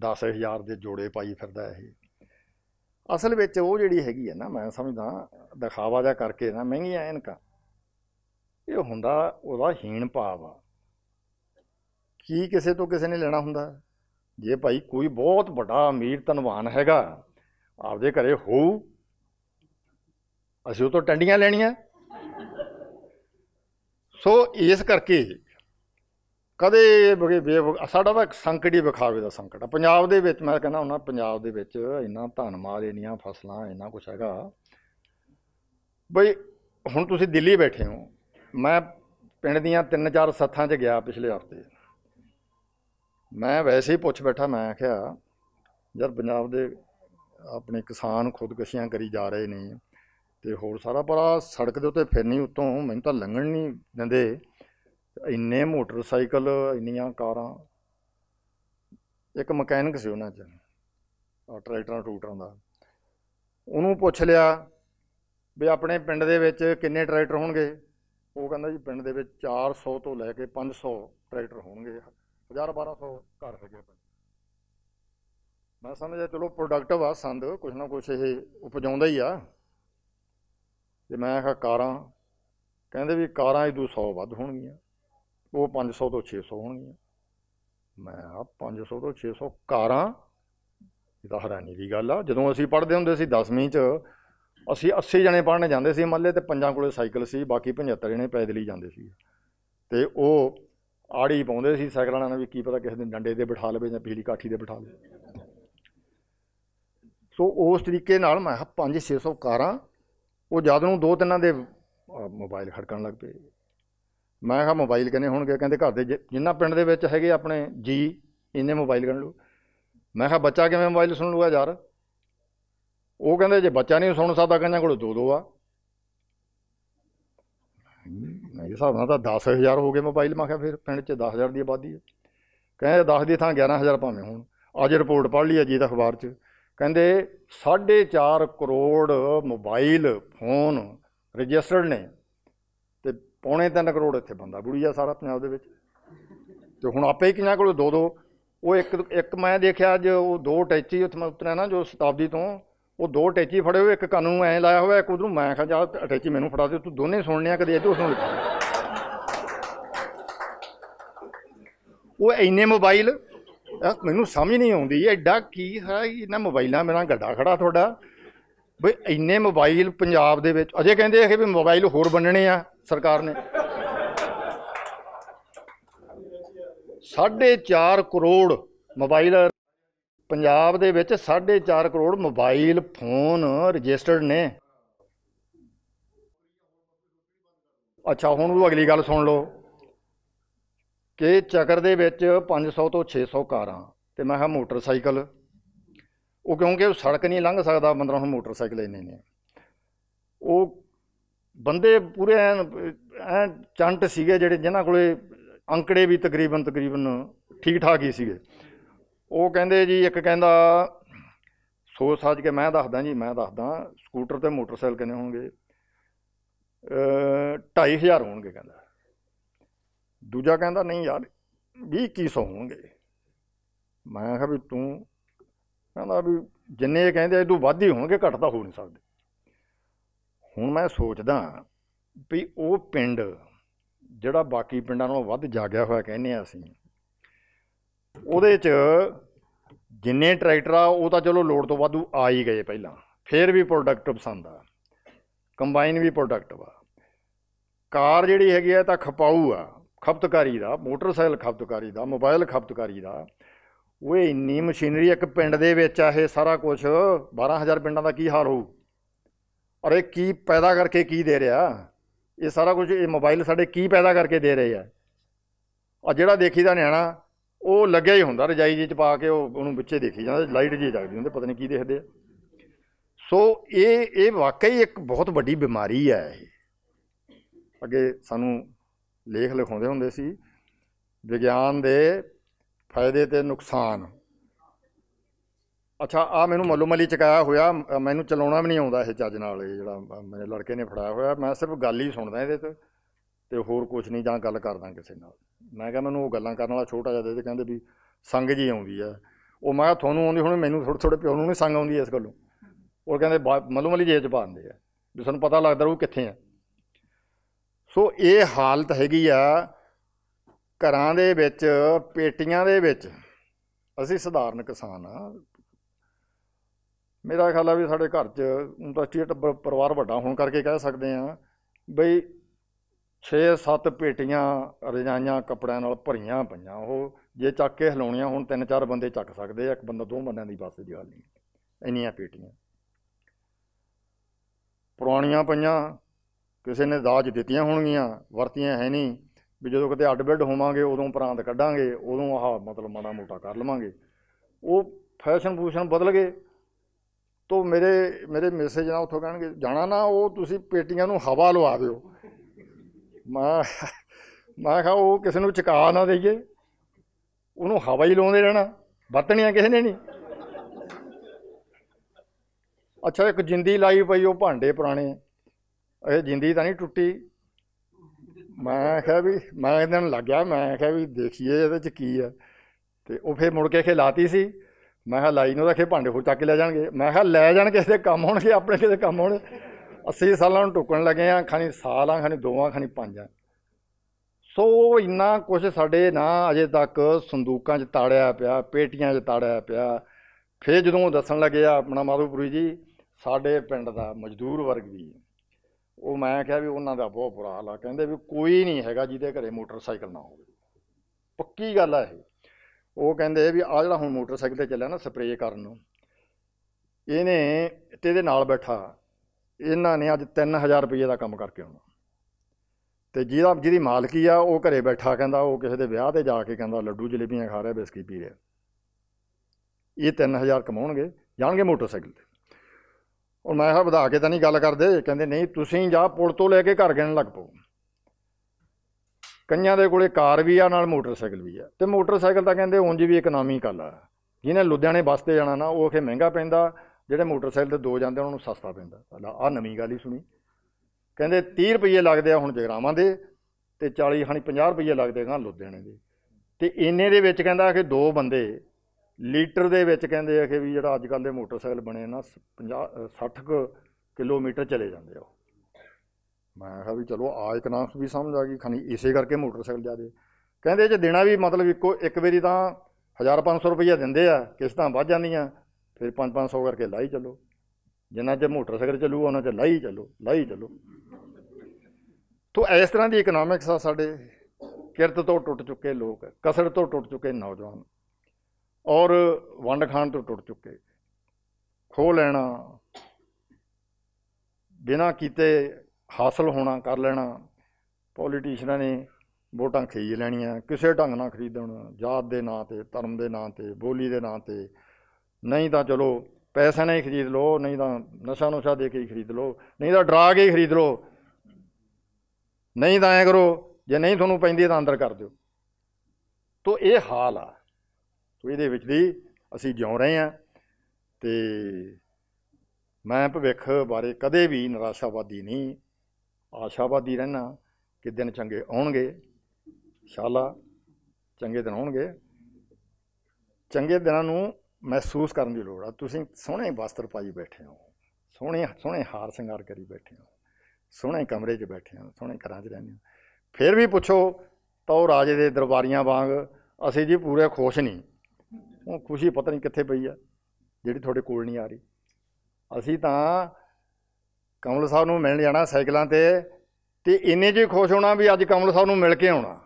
10000 ਦੇ ਜੋੜੇ ਪਾਈ ਫਿਰਦਾ ਇਹ ਅਸਲ ਵਿੱਚ ਉਹ ਜਿਹੜੀ ਹੈਗੀ ਹੈ ਨਾ ਮੈਂ ਸਮਝਦਾ ਦਿਖਾਵਾ ਜਾ ਕਰਕੇ ਨਾ ਮਹਿੰਗੀਆਂ ਕਾ ਇਹ ਹੁੰਦਾ ਉਹਦਾ ਹੀਣ ਭਾਵ ਆ ਕੀ ਕਿਸੇ ਤੋਂ ਕਿਸੇ ਨੇ ਲੈਣਾ ਹੁੰਦਾ ਜੇ ਭਾਈ ਕੋਈ ਬਹੁਤ ਵੱਡਾ ਅਮੀਰ ਧਨਵਾਨ ਹੈਗਾ ਆਪਦੇ ਘਰੇ ਹੋ ਅਸੀਂ ਉਹ ਤੋਂ ਟੰਡੀਆਂ ਲੈਣੀਆਂ ਸੋ ਇਸ ਕਰਕੇ ਕਦੇ ਸਾਡਾ ਤਾਂ ਸੰਕੜੀ ਵਿਖਾਵੇ ਦਾ ਸੰਕਟ ਆ ਪੰਜਾਬ ਦੇ ਵਿੱਚ ਮੈਂ ਕਹਿੰਦਾ ਹੁੰਦਾ ਪੰਜਾਬ ਦੇ ਵਿੱਚ ਇੰਨਾ ਮਾਲ ਇੰਨੀਆਂ ਫਸਲਾਂ ਇੰਨਾ ਕੁਝ ਹੈਗਾ ਬਈ ਹੁਣ ਤੁਸੀਂ ਦਿੱਲੀ ਬੈਠੇ ਹੋ ਮੈਂ ਪਿੰਡ ਦੀਆਂ ਤਿੰਨ ਚਾਰ ਸੱਥਾਂ 'ਚ ਗਿਆ ਪਿਛਲੇ ਹਫਤੇ ਮੈਂ ਵੈਸੇ ਹੀ ਪੁੱਛ ਬੈਠਾ ਮੈਂ ਆਖਿਆ ਯਾਰ ਪੰਜਾਬ ਦੇ ਆਪਣੇ ਕਿਸਾਨ ਖੁਦਕਸ਼ੀਆਂ ਕਰੀ ਜਾ ਰਹੇ ਨੇ ਤੇ ਹੋਰ ਸਾਰਾ ਬੜਾ ਸੜਕ ਦੇ ਉੱਤੇ ਨਹੀਂ ਉਤੋਂ ਮੈਨੂੰ ਤਾਂ ਲੰਘਣ ਨਹੀਂ ਦਿੰਦੇ ਇੰਨੇ ਮੋਟਰਸਾਈਕਲ ਇੰਨੀਆਂ ਕਾਰਾਂ ਇੱਕ ਮਕੈਨਿਕ ਸੀ ਉਹਨਾਂ 'ਚ ਟਰੈਕਟਰਾਂ ਟੂਟਰਾਂ ਦਾ ਉਹਨੂੰ ਪੁੱਛ ਲਿਆ ਵੀ ਆਪਣੇ ਪਿੰਡ ਦੇ ਵਿੱਚ ਕਿੰਨੇ ਟਰੈਕਟਰ ਹੋਣਗੇ ਉਹ ਕਹਿੰਦਾ ਜੀ ਪਿੰਡ ਦੇ ਵਿੱਚ 400 ਤੋਂ ਲੈ ਕੇ 500 ਟਰੈਕਟਰ ਹੋਣਗੇ 1000 1200 ਘਰ ਹੈਗੇ ਪਿੰਡ ਮੈਂ ਸਮਝਿਆ ਚਲੋ ਪ੍ਰੋਡਕਟਿਵ ਆ ਸੰਦ ਕੁਛ ਨਾ ਕੁਛ ਇਹ ਉਪਜਾਉਂਦਾ ਹੀ ਆ ਤੇ ਮੈਂ ਕਿਹਾ ਕਾਰਾਂ ਕਹਿੰਦੇ ਵੀ ਕਾਰਾਂ ਇਦੋਂ 100 ਵੱਧ ਹੋਣਗੀਆਂ ਉਹ 500 ਤੋਂ 600 ਹੋਣਗੀਆਂ ਮੈਂ ਆ 500 ਤੋਂ 600 ਕਾਰਾਂ ਇਹ ਤਾਂ ਹੈਰਾਨੀ ਦੀ ਗੱਲ ਆ ਜਦੋਂ ਅਸੀਂ ਪੜ੍ਹਦੇ ਹੁੰਦੇ ਸੀ 10ਵੀਂ ਚ ਅਸੀਂ 80 ਜਣੇ ਪੜ੍ਹਨੇ ਜਾਂਦੇ ਸੀ ਮੱਲੇ ਤੇ ਪੰਜਾਂ ਕੋਲੇ ਸਾਈਕਲ ਸੀ ਬਾਕੀ 75 ਜਣੇ ਪੈਦਲ ਹੀ ਜਾਂਦੇ ਸੀ ਤੇ ਉਹ ਆੜੀ ਪਾਉਂਦੇ ਸੀ ਸਾਈਕਲਾਂ ਨਾਲ ਵੀ ਕੀ ਪਤਾ ਕਿਸੇ ਦਿਨ ਡੰਡੇ ਤੇ ਬਿਠਾ ਲਵੇ ਜਾਂ ਬਿਜਲੀ ਕਾਠੀ ਤੇ ਬਿਠਾ ਲਵੇ ਸੋ ਉਸ ਤਰੀਕੇ ਨਾਲ ਮੈਂ 5-600 ਕਾਰਾਂ ਉਹ ਜਦ ਨੂੰ ਦੋ ਤਿੰਨਾਂ ਦੇ ਮੋਬਾਈਲ ਖੜਕਣ ਲੱਗ ਪਏ ਮੈਂ ਕਿਹਾ ਮੋਬਾਈਲ ਕਨੇ ਹੋਣਗੇ ਕਹਿੰਦੇ ਘਰ ਦੇ ਜਿੰਨਾ ਪਿੰਡ ਦੇ ਵਿੱਚ ਹੈਗੇ ਆਪਣੇ ਜੀ ਇੰਨੇ ਮੋਬਾਈਲ ਗਣ ਲੋ ਮੈਂ ਕਿਹਾ ਬੱਚਾ ਕਿਵੇਂ ਮੋਬਾਈਲ ਸੁਣ ਲੂਗਾ ਯਾਰ ਉਹ ਕਹਿੰਦੇ ਜੇ ਬੱਚਾ ਨਹੀਂ ਸੁਣ ਸਕਦਾ ਕਹਿੰਦਾ ਕੋਲ ਦੋ ਦੋ ਆ ਇਹ ਹਿਸਾਬ ਨਾਲ ਤਾਂ 10000 ਹੋ ਗਏ ਮੋਬਾਈਲ ਮੈਂ ਕਿਹਾ ਫਿਰ ਪਿੰਡ 'ਚ 10000 ਦੀ ਆਬਾਦੀ ਹੈ ਕਹਿੰਦੇ 10 ਦੀ ਥਾਂ 11000 ਭਾਵੇਂ ਹੁਣ ਅੱਜ ਰਿਪੋਰਟ ਪੜ੍ਹ ਲਈ ਅਜੀਤ ਅਖਬਾਰ 'ਚ ਕਹਿੰਦੇ 4.5 ਕਰੋੜ ਮੋਬਾਈਲ ਫੋਨ ਰਜਿਸਟਰਡ ਨੇ ਤੇ ਪੌਣੇ 3 ਕਰੋੜ ਇੱਥੇ ਬੰਦਾ ਬੁੜੀਆ ਸਾਰਾ ਪੰਜਾਬ ਦੇ ਵਿੱਚ ਤੇ ਹੁਣ ਆਪੇ ਹੀ ਕਿੰਨਾ ਕੋਲ ਦੋ ਦੋ ਉਹ ਇੱਕ ਇੱਕ ਮੈਂ ਦੇਖਿਆ ਅੱਜ ਉਹ ਦੋ ਟੈਚੀ ਉੱਥੇ ਮੈਂ ਉਤਰਿਆ ਨਾ ਜੋ ਸ਼ਤਾਬਦੀ ਤੋਂ ਉਹ ਦੋ ਟੈਚੀ ਫੜੇ ਹੋਏ ਇੱਕ ਕਾਨੂੰਨ ਐ ਲਾਇਆ ਹੋਇਆ ਇੱਕ ਨੂੰ ਮੈਂ ਕਿਹਾ ਜਾ ਟੈਚੀ ਮੈਨੂੰ ਫੜਾ ਦੇ ਤੂੰ ਦੋਨੇ ਸੁਣਨੇ ਆ ਕਦੇ ਇਹਦੇ ਲੈ ਉਹ ਇੰਨੇ ਮੋਬਾਈਲ ਮੈਨੂੰ ਸਮਝ ਨਹੀਂ ਆਉਂਦੀ ਐਡਾ ਕੀ ਹੈ ਇਹਨਾਂ ਮੋਬਾਈਲਾਂ ਮੇਰਾ ਗੱਡਾ ਖੜਾ ਤੁਹਾਡਾ ਬਈ ਇੰਨੇ ਮੋਬਾਈਲ ਪੰਜਾਬ ਦੇ ਵਿੱਚ ਅਜੇ ਕਹਿੰਦੇ ਆ ਕਿ ਮੋਬਾਈਲ ਹੋਰ ਵੰਡਣੇ ਆ ਸਰਕਾਰ ਨੇ 4.5 ਕਰੋੜ ਮੋਬਾਈਲ ਪੰਜਾਬ ਦੇ ਵਿੱਚ 4.5 ਕਰੋੜ ਮੋਬਾਈਲ ਫੋਨ ਰਜਿਸਟਰਡ ਨੇ ਅੱਛਾ ਹੁਣ ਉਹ ਅਗਲੀ ਗੱਲ ਸੁਣ ਲਓ ਕਿ ਚੱਕਰ ਦੇ ਵਿੱਚ 500 ਤੋਂ 600 ਕਾਰਾਂ ਤੇ ਮੈਂ ਕਿਹਾ ਮੋਟਰਸਾਈਕਲ ਉਹ ਕਿਉਂਕਿ ਉਹ ਸੜਕ ਨਹੀਂ ਲੰਘ ਸਕਦਾ ਬੰਦਰਾ ਹੁਣ ਮੋਟਰਸਾਈਕਲ ਇੰਨੇ ਨੇ ਉਹ ਬੰਦੇ ਪੂਰੇ ਐ ਚੰਟ ਸੀਗੇ ਜਿਹੜੇ ਜਿਨ੍ਹਾਂ ਕੋਲੇ ਅੰਕੜੇ ਵੀ ਤਕਰੀਬਨ ਤਕਰੀਬਨ ਠੀਕ ਠਾਕ ਹੀ ਸੀਗੇ ਉਹ ਕਹਿੰਦੇ ਜੀ ਇੱਕ ਕਹਿੰਦਾ ਸੋਚ ਸਾਜ ਕੇ ਮੈਂ ਦੱਸਦਾ ਜੀ ਮੈਂ ਦੱਸਦਾ ਸਕੂਟਰ ਤੇ ਮੋਟਰਸਾਈਕਲ ਕਿੰਨੇ ਹੋਣਗੇ 2500 ਹੋਣਗੇ ਕਹਿੰਦਾ ਦੂਜਾ ਕਹਿੰਦਾ ਨਹੀਂ ਯਾਰ 2100 ਹੋਣਗੇ ਮੈਂ ਕਿਹਾ ਵੀ ਤੂੰ ਕਹਿੰਦਾ ਵੀ ਜਿੰਨੇ ਕਹਿੰਦੇ ਇਹ ਤੋਂ ਵੱਧ ਹੀ ਹੋਣਗੇ ਘੱਟ ਤਾਂ ਹੋ ਨਹੀਂ ਸਕਦੇ ਹੁਣ ਮੈਂ ਸੋਚਦਾ ਵੀ ਉਹ ਪਿੰਡ ਜਿਹੜਾ ਬਾਕੀ ਪਿੰਡਾਂ ਨਾਲੋਂ ਵੱਧ ਜਾਗਿਆ ਹੋਇਆ ਕਹਿੰਦੇ ਆ ਅਸੀਂ ਉਹਦੇ 'ਚ ਜਿੰਨੇ ਟਰੈਕਟਰ ਆ ਉਹ ਤਾਂ ਚਲੋ ਲੋਡ ਤੋਂ ਵਾਧੂ ਆ ਹੀ ਗਏ ਪਹਿਲਾਂ ਫੇਰ ਵੀ ਪ੍ਰੋਡਕਟ ਪਸੰਦ ਆ ਕੰਬਾਈਨ ਵੀ ਪ੍ਰੋਡਕਟ ਆ ਕਾਰ ਜਿਹੜੀ ਹੈਗੀ ਆ ਤਾਂ ਖਪਾਊ ਆ ਖਪਤਕਾਰੀ ਦਾ ਮੋਟਰਸਾਈਕਲ ਖਪਤਕਾਰੀ ਦਾ ਮੋਬਾਈਲ ਖਪਤਕਾਰੀ ਦਾ ਉਹ ਇੰਨੀ ਮਸ਼ੀਨਰੀ ਇੱਕ ਪਿੰਡ ਦੇ ਵਿੱਚ ਆ ਇਹ ਸਾਰਾ ਕੁਝ 12000 ਪਿੰਡਾਂ ਦਾ ਕੀ ਹਾਲ ਹੋਊ ਔਰ ਇਹ ਕੀ ਪੈਦਾ ਕਰਕੇ ਕੀ ਦੇ ਰਿਹਾ ਇਹ ਸਾਰਾ ਕੁਝ ਇਹ ਮੋਬਾਈਲ ਸਾਡੇ ਕੀ ਪੈਦਾ ਕਰਕੇ ਦੇ ਰਹੇ ਆ ਔਰ ਜਿਹੜਾ ਦੇਖੀਦਾ ਨਿਆਣਾ ਉਹ ਲੱਗਿਆ ਹੀ ਹੁੰਦਾ ਰਜਾਈ ਜੀ ਚ ਪਾ ਕੇ ਉਹ ਉਹਨੂੰ ਵਿੱਚੇ ਦੇਖੀ ਜਾਂਦਾ ਲਾਈਟ ਜੀ ਲੱਗਦੀ ਹੁੰਦੀ ਪਤਾ ਨਹੀਂ ਕੀ ਦੇਖਦੇ ਆ ਸੋ ਇਹ ਇਹ ਵਾਕਈ ਇੱਕ ਬਹੁਤ ਵੱਡੀ ਬਿਮਾਰੀ ਹੈ ਇਹ ਅੱਗੇ ਸਾਨੂੰ ਲੇਖ ਲਿਖਾਉਂਦੇ ਹੁੰਦੇ ਸੀ ਵਿਗਿਆਨ ਦੇ ਫਾਇਦੇ ਤੇ ਨੁਕਸਾਨ ਅੱਛਾ ਆ ਮੈਨੂੰ ਮੱਲੋ-ਮੱਲੀ ਚਕਾਇਆ ਹੋਇਆ ਮੈਨੂੰ ਚਲਾਉਣਾ ਵੀ ਨਹੀਂ ਆਉਂਦਾ ਇਹ ਚੱਜ ਨਾਲ ਇਹ ਜਿਹੜਾ ਮੇਰੇ ਲੜਕੇ ਨੇ ਫੜਾਇਆ ਹੋਇਆ ਮੈਂ ਸਿਰਫ ਗੱਲ ਹੀ ਸੁਣਦਾ ਇਹਦੇ ਤੇ ਤੇ ਹੋਰ ਕੁਝ ਨਹੀਂ ਜਾਂ ਗੱਲ ਕਰਦਾ ਕਿਸੇ ਨਾਲ ਮੈਂ ਕਿਹਾ ਮੈਨੂੰ ਉਹ ਗੱਲਾਂ ਕਰਨ ਵਾਲਾ ਛੋਟਾ ਜਿਹਾ ਦੇ ਤੇ ਕਹਿੰਦੇ ਵੀ ਸੰਗ ਜੀ ਆਉਂਦੀ ਆ ਉਹ ਮੈਂ ਤੁਹਾਨੂੰ ਆਉਂਦੀ ਹੁਣ ਮੈਨੂੰ ਥੋੜੇ ਥੋੜੇ ਪਿਓ ਨੂੰ ਨਹੀਂ ਸੰਗ ਆਉਂਦੀ ਇਸ ਗੱਲੋਂ ਉਹ ਕਹਿੰਦੇ ਮਲੂਮ ਵਾਲੀ ਜੇਜ ਚ ਪਾਉਂਦੇ ਆ ਵੀ ਸਾਨੂੰ ਪਤਾ ਲੱਗਦਾ ਉਹ ਕਿੱਥੇ ਆ ਸੋ ਇਹ ਹਾਲਤ ਹੈਗੀ ਆ ਘਰਾਂ ਦੇ ਵਿੱਚ ਪੇਟੀਆਂ ਦੇ ਵਿੱਚ ਅਸੀਂ ਸਧਾਰਨ ਕਿਸਾਨ ਆ ਮੇਰਾ ਖਿਆਲ ਆ ਵੀ ਸਾਡੇ ਘਰ 'ਚ ਇੰਡਸਟਰੀਅਲ ਟੱਬਰ ਪਰਿਵਾਰ ਵੱਡਾ ਹੋਣ ਕਰਕੇ ਕਹਿ ਸਕਦੇ ਆ ਬਈ 6-7 ਪੇਟੀਆਂ ਰਜਾਈਆਂ ਕੱਪੜਿਆਂ ਨਾਲ ਭਰੀਆਂ ਪਈਆਂ ਉਹ ਜੇ ਚੱਕ ਕੇ ਹਲਾਉਣੀਆਂ ਹੁਣ ਤਿੰਨ ਚਾਰ ਬੰਦੇ ਚੱਕ ਸਕਦੇ ਆ ਇੱਕ ਬੰਦਾ ਦੋ ਬੰਦਿਆਂ ਦੀ ਬਸ ਦੀ ਗੱਲ ਨਹੀਂ ਇੰਨੀਆਂ ਪੇਟੀਆਂ ਪੁਰਾਣੀਆਂ ਪਈਆਂ ਕਿਸੇ ਨੇ ਦਾਜ ਦਿੱਤੀਆਂ ਹੋਣਗੀਆਂ ਵਰਤੀਆਂ ਹੈ ਨਹੀਂ ਵੀ ਜਦੋਂ ਕਿਤੇ ਅੱਡ-ਬਿੱਡ ਹੋਵਾਂਗੇ ਉਦੋਂ ਪ੍ਰਾਂਤ ਕੱਢਾਂਗੇ ਉਦੋਂ ਆਹ ਮਤਲਬ ਮਾੜਾ ਮੋਟਾ ਕਰ ਲਵਾਂਗੇ ਉਹ ਫੈਸ਼ਨ ਫੂਸ਼ਨ ਬਦਲ ਗਏ ਤੋਂ ਮੇਰੇ ਮੇਰੇ ਮੈਸੇਜ ਨਾਲ ਉੱਥੋਂ ਕਹਿਣਗੇ ਜਾਣਾ ਨਾ ਉਹ ਤੁਸੀਂ ਪੇਟੀਆਂ ਨੂੰ ਹਵਾ ਲਵਾ ਦਿਓ ਮੈਂ ਮੈਂ ਕਿਹਾ ਉਹ ਕਿਸੇ ਨੂੰ ਚਕਾ ਨਾ ਦੇਈਏ ਉਹਨੂੰ ਹਵਾ ਹੀ ਲਾਉਂਦੇ ਰਹਿਣਾ ਵਰਤਣੀਆਂ ਕਿਸੇ ਨੇ ਨਹੀਂ ਅੱਛਾ ਇੱਕ ਜਿੰਦੀ ਲਾਈ ਪਈ ਉਹ ਭਾਂਡੇ ਪੁਰਾਣੇ ਇਹ ਜਿੰਦੀ ਤਾਂ ਨਹੀਂ ਟੁੱਟੀ ਮੈਂ ਕਿਹਾ ਵੀ ਮੈਂ ਇਹਨਾਂ ਨੂੰ ਲੱਗਿਆ ਮੈਂ ਕਿਹਾ ਵੀ ਦੇਖੀਏ ਇਹਦੇ ਚ ਕੀ ਆ ਤੇ ਉਹ ਫੇਰ ਮੁੜ ਕੇ ਖਿਲਾਤੀ ਸੀ ਮੈਂ ਕਿਹਾ ਲਾਈ ਨੂੰ ਰੱਖੇ ਭਾਂਡੇ ਹੋਰ ਚੱਕ ਲੈ ਜਾਣਗੇ ਮੈਂ ਕਿਹਾ ਲੈ ਜਾਣ ਕਿਸੇ ਦੇ ਕੰਮ ਹੋਣਗੇ ਆਪਣੇ ਕਿਸੇ ਕੰਮ ਹੋਣਗੇ 80 ਸਾਲਾਂ ਨੂੰ ਟੁੱਕਣ ਲੱਗੇ ਆ ਖਾਣੀ ਸਾਲਾਂ ਖਾਣੀ ਦੋਵਾਂ ਖਾਣੀ ਪੰਜ ਆ ਸੋ ਇੰਨਾ ਕੁਝ ਸਾਡੇ ਨਾ ਅਜੇ ਤੱਕ ਸੰਦੂਕਾਂ 'ਚ ਤਾੜਿਆ ਪਿਆ ਪੇਟੀਆਂ 'ਚ ਤਾੜਿਆ ਪਿਆ ਫੇਰ ਜਦੋਂ ਦੱਸਣ ਲੱਗੇ ਆ ਆਪਣਾ ਮਾਧੂਪੁਰੀ ਜੀ ਸਾਡੇ ਪਿੰਡ ਦਾ ਮਜ਼ਦੂਰ ਵਰਗ ਵੀ ਉਹ ਮੈਂ ਕਿਹਾ ਵੀ ਉਹਨਾਂ ਦਾ ਬਹੁਤ ਬੁਰਾ ਹਾਲ ਆ ਕਹਿੰਦੇ ਵੀ ਕੋਈ ਨਹੀਂ ਹੈਗਾ ਜਿਹਦੇ ਘਰੇ ਮੋਟਰਸਾਈਕਲ ਨਾ ਹੋਵੇ ਪੱਕੀ ਗੱਲ ਆ ਇਹ ਉਹ ਕਹਿੰਦੇ ਵੀ ਆ ਜਿਹੜਾ ਹੁਣ ਮੋਟਰਸਾਈਕਲ ਤੇ ਚੱਲਿਆ ਨਾ ਸਪਰੇਅ ਕਰਨ ਨੂੰ ਇਹਨੇ ਤੇ ਇਹਦੇ ਨਾਲ ਬੈਠਾ ਇਹਨਾਂ ਨੇ ਅੱਜ 3000 ਰੁਪਏ ਦਾ ਕੰਮ ਕਰਕੇ ਆਉਣਾ ਤੇ ਜਿਹਦਾ ਜਿਹਦੀ ਮਾਲਕੀ ਆ ਉਹ ਘਰੇ ਬੈਠਾ ਕਹਿੰਦਾ ਉਹ ਕਿਸੇ ਦੇ ਵਿਆਹ ਤੇ ਜਾ ਕੇ ਕਹਿੰਦਾ ਲੱਡੂ ਜਲੇਬੀਆਂ ਖਾ ਰਿਹਾ ਬਿਸਕੀ ਪੀ ਰਿਹਾ ਇਹ 3000 ਕਮਾਉਣਗੇ ਜਾਣਗੇ ਮੋਟਰਸਾਈਕਲ ਤੇ ਔਰ ਮੈਂ ਕਿਹਾ ਵਧਾ ਕੇ ਤਾਂ ਨਹੀਂ ਗੱਲ ਕਰਦੇ ਕਹਿੰਦੇ ਨਹੀਂ ਤੁਸੀਂ ਜਾ ਪੁਲ ਤੋਂ ਲੈ ਕੇ ਘਰ ਗੈਣ ਲੱਗ ਪਓ ਕੰਨਿਆਂ ਦੇ ਕੋਲੇ ਕਾਰ ਵੀ ਆ ਨਾਲ ਮੋਟਰਸਾਈਕਲ ਵੀ ਆ ਤੇ ਮੋਟਰਸਾਈਕਲ ਤਾਂ ਕਹਿੰਦੇ ਉਂਝ ਵੀ ਇਕਨੋਮੀ ਕਰ ਆ ਜਿਹਨੇ ਲੁਧਿਆਣੇ ਬਸ ਤੇ ਜਾਣਾ ਨਾ ਉਹ ਖੇ ਮਹਿੰਗਾ ਪੈਂਦਾ ਜਿਹੜੇ ਮੋਟਰਸਾਈਕਲ ਤੇ ਦੋ ਜਾਂਦੇ ਉਹਨਾਂ ਨੂੰ ਸਸਤਾ ਪੈਂਦਾ ਆ ਨਵੀਂ ਗੱਲ ਹੀ ਸੁਣੀ ਕਹਿੰਦੇ 30 ਰੁਪਏ ਲੱਗਦੇ ਆ ਹੁਣ ਜਗਰਾਵਾਂ ਦੇ ਤੇ 40 ਹਣੀ 50 ਰੁਪਏ ਲੱਗਦੇ ਗਾਂ ਲੁਧਿਆਣੇ ਦੇ ਤੇ ਇੰਨੇ ਦੇ ਵਿੱਚ ਕਹਿੰਦਾ ਕਿ ਦੋ ਬੰਦੇ ਲੀਟਰ ਦੇ ਵਿੱਚ ਕਹਿੰਦੇ ਆ ਕਿ ਵੀ ਜਿਹੜਾ ਅੱਜ ਕੱਲ ਦੇ ਮੋਟਰਸਾਈਕਲ ਬਣੇ ਨਾ 50 60 ਕਿਲੋਮੀਟਰ ਚਲੇ ਜਾਂਦੇ ਆ ਮੈਂ ਕਿਹਾ ਵੀ ਚਲੋ ਆ ਇਕਨਾਮਿਕਸ ਵੀ ਸਮਝ ਆ ਗਈ ਖਣੀ ਇਸੇ ਕਰਕੇ ਮੋਟਰਸਾਈਕਲ ਜਾਦੇ ਕਹਿੰਦੇ ਜੇ ਦੇਣਾ ਵੀ ਮਤਲਬ ਇੱਕੋ ਇੱਕ ਵਾਰੀ ਤਾਂ 1500 ਰੁਪਏ ਦਿੰਦੇ ਆ ਕਿਸ਼ਤਾਂ ਵੱਧ ਜਾਂਦੀਆਂ ਫਿਰ 5-500 ਕਰਕੇ ਲਾਈ ਚੱਲੋ ਜਿੰਨਾ ਚਿਰ ਮੋਟਰਸਾਈਕਲ ਚੱਲੂਗਾ ਉਹਨਾਂ ਚਿਰ ਲਾਈ ਚੱਲੋ ਲਾਈ ਚੱਲੋ ਤੋਂ ਇਸ ਤਰ੍ਹਾਂ ਦੀ ਇਕਨੋਮਿਕਸ ਆ ਸਾਡੇ ਕਿਰਤ ਤੋਂ ਟੁੱਟ ਚੁੱਕੇ ਲੋਕ ਕਸਰ ਤੋਂ ਟੁੱਟ ਚੁੱਕੇ ਨੌਜਵਾਨ ਔਰ ਵੰਡ ਖਾਣ ਤੋਂ ਟੁੱਟ ਚੁੱਕੇ ਖੋ ਲੈਣਾ ਬਿਨਾ ਕੀਤੇ ਹਾਸਲ ਹੋਣਾ ਕਰ ਲੈਣਾ ਪੋਲੀਟੀਸ਼ੀਅਨਾਂ ਨੇ ਵੋਟਾਂ ਖਰੀਦ ਲੈਣੀਆਂ ਕਿਸੇ ਢੰਗ ਨਾਲ ਖਰੀਦਣਾ ਜਾਤ ਦੇ ਨਾਂ ਤੇ ਧਰਮ ਦੇ ਨਾਂ ਤੇ ਬੋਲੀ ਦੇ ਨਾਂ ਤੇ ਨਹੀਂ ਤਾਂ ਚਲੋ ਪੈਸੇ ਨਾਲ ਹੀ ਖਰੀਦ ਲਓ ਨਹੀਂ ਤਾਂ ਨਸ਼ਾ ਨੁਸ਼ਾ ਦੇ ਕੇ ਹੀ ਖਰੀਦ ਲਓ ਨਹੀਂ ਤਾਂ ਡਰਾ ਕੇ ਹੀ ਖਰੀਦ ਲਓ ਨਹੀਂ ਤਾਂ ਐ ਕਰੋ ਜੇ ਨਹੀਂ ਤੁਹਾਨੂੰ ਪੈਂਦੀ ਤਾਂ ਅੰਦਰ ਕਰ ਦਿਓ ਤੋਂ ਇਹ ਹਾਲ ਆ ਤੋਂ ਇਹਦੇ ਵਿੱਚ ਦੀ ਅਸੀਂ ਜਿਉ ਰਹੇ ਆ ਤੇ ਮੈਂ ਭਵਿੱਖ ਬਾਰੇ ਕਦੇ ਵੀ ਨਿਰਾਸ਼ਾਵਾਦੀ ਨਹੀਂ ਆਸ਼ਾਵਾਦੀ ਰਹਿਣਾ ਕਿ ਦਿਨ ਚੰਗੇ ਆਉਣਗੇ ਇਨਸ਼ਾਅੱਲਾ ਚੰਗੇ ਦਿਨ ਆਉਣਗੇ ਚੰਗੇ ਦਿਨਾਂ ਨੂੰ ਮਹਿਸੂਸ ਕਰਨ ਦੀ ਲੋੜ ਆ ਤੁਸੀਂ ਸੋਹਣੇ ਵਸਤਰ ਪਾਈ ਬੈਠੇ ਹੋ ਸੋਹਣੇ ਸੋਹਣੇ ਹਾਰ ਸ਼ਿੰਗਾਰ ਕਰੀ ਬੈਠੇ ਹੋ ਸੋਹਣੇ ਕਮਰੇ 'ਚ ਬੈਠੇ ਹੋ ਸੋਹਣੇ ਘਰਾਂ 'ਚ ਰਹਿੰਦੇ ਹੋ ਫਿਰ ਵੀ ਪੁੱਛੋ ਤਾਂ ਉਹ ਰਾਜੇ ਦੇ ਦਰਬਾਰੀਆਂ ਵਾਂਗ ਅਸੀਂ ਜੀ ਪੂਰੇ ਖੁਸ਼ ਨਹੀਂ ਉਹ ਖੁਸ਼ੀ ਪਤਾ ਨਹੀਂ ਕਿੱਥੇ ਪਈ ਆ ਜਿਹੜੀ ਤੁਹਾਡੇ ਕੋਲ ਨਹੀਂ ਆ ਰਹੀ ਅਸੀਂ ਤਾਂ ਕਮਲ ਸਾਹਿਬ ਨੂੰ ਮਿਲਣ ਜਾਣਾ ਸਾਈਕਲਾਂ ਤੇ ਤੇ ਇੰਨੇ ਜੇ ਖੁਸ਼ ਹੋਣਾ ਵੀ ਅੱਜ ਕਮਲ ਸਾਹਿਬ ਨੂੰ ਮਿਲ ਕੇ ਆਉਣਾ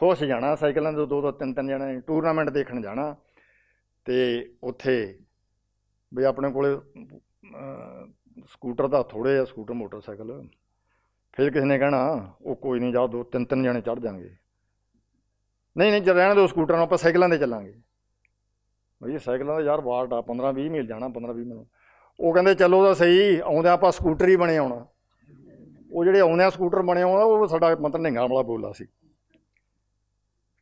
ਖੁਸ਼ ਜਾਣਾ ਸਾਈਕਲਾਂ ਦੇ ਦੋ ਦੋ ਤਿੰਨ ਤਿੰਨ ਜਣੇ ਟੂਰਨਾਮੈਂਟ ਦੇਖਣ ਜਾਣਾ ਤੇ ਉੱਥੇ ਵੀ ਆਪਣੇ ਕੋਲੇ ਸਕੂਟਰ ਦਾ ਥੋੜੇ ਆ ਸਕੂਟਰ ਮੋਟਰਸਾਈਕਲ ਫਿਰ ਕਿਸੇ ਨੇ ਕਹਿਣਾ ਉਹ ਕੋਈ ਨਹੀਂ ਜਾ ਦੋ ਤਿੰਨ ਤਿੰਨ ਜਣੇ ਚੜ ਜਾਣਗੇ ਨਹੀਂ ਨਹੀਂ ਰਹਿਣ ਦੋ ਸਕੂਟਰਾਂ ਆਪਾਂ ਸਾਈਕਲਾਂ ਤੇ ਚੱਲਾਂਗੇ ਬਈ ਸਾਈਕਲਾਂ ਦਾ ਯਾਰ ਵਾਟ ਆ 15 20 ਮੀਲ ਜਾਣਾ 15 20 ਮੀਲ ਉਹ ਕਹਿੰਦੇ ਚੱਲੋ ਤਾਂ ਸਹੀ ਆਉਂਦੇ ਆਪਾਂ ਸਕੂਟਰ ਹੀ ਬਣੇ ਆਉਣਾ ਉਹ ਜਿਹੜੇ ਆਉਂਦੇ ਆ ਸਕੂਟਰ ਬਣੇ ਆਉਣਾ ਉਹ ਸਾਡਾ ਮਤਲਬ ਨਿੰਗਾ ਵਾਲਾ ਬੋਲਾ ਸੀ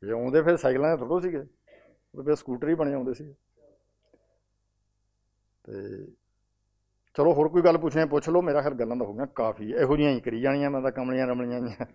ਜੇ ਆਉਂਦੇ ਫਿਰ ਸਾਈਕਲਾਂ ਤੇ ਥੋੜੋ ਸੀਗੇ ਉਹ ਫਿਰ ਸਕੂਟਰ ਹੀ ਬਣੇ ਆਉਂਦੇ ਸੀ ਤੇ ਚਲੋ ਹੋਰ ਕੋਈ ਗੱਲ ਪੁੱਛਣੀ ਪੁੱਛ ਲਓ ਮੇਰਾ ਖਿਆਲ ਗੱਲਾਂ ਦਾ ਹੋ ਗਿਆ ਕਾਫੀ ਇਹੋ ਜਿਹੀਆਂ ਹੀ ਕਰੀ ਜਾਣੀਆਂ ਮੈਂ ਤਾਂ ਕਮਲੀਆਂ ਰਮਲੀਆਂ ਜੀਆਂ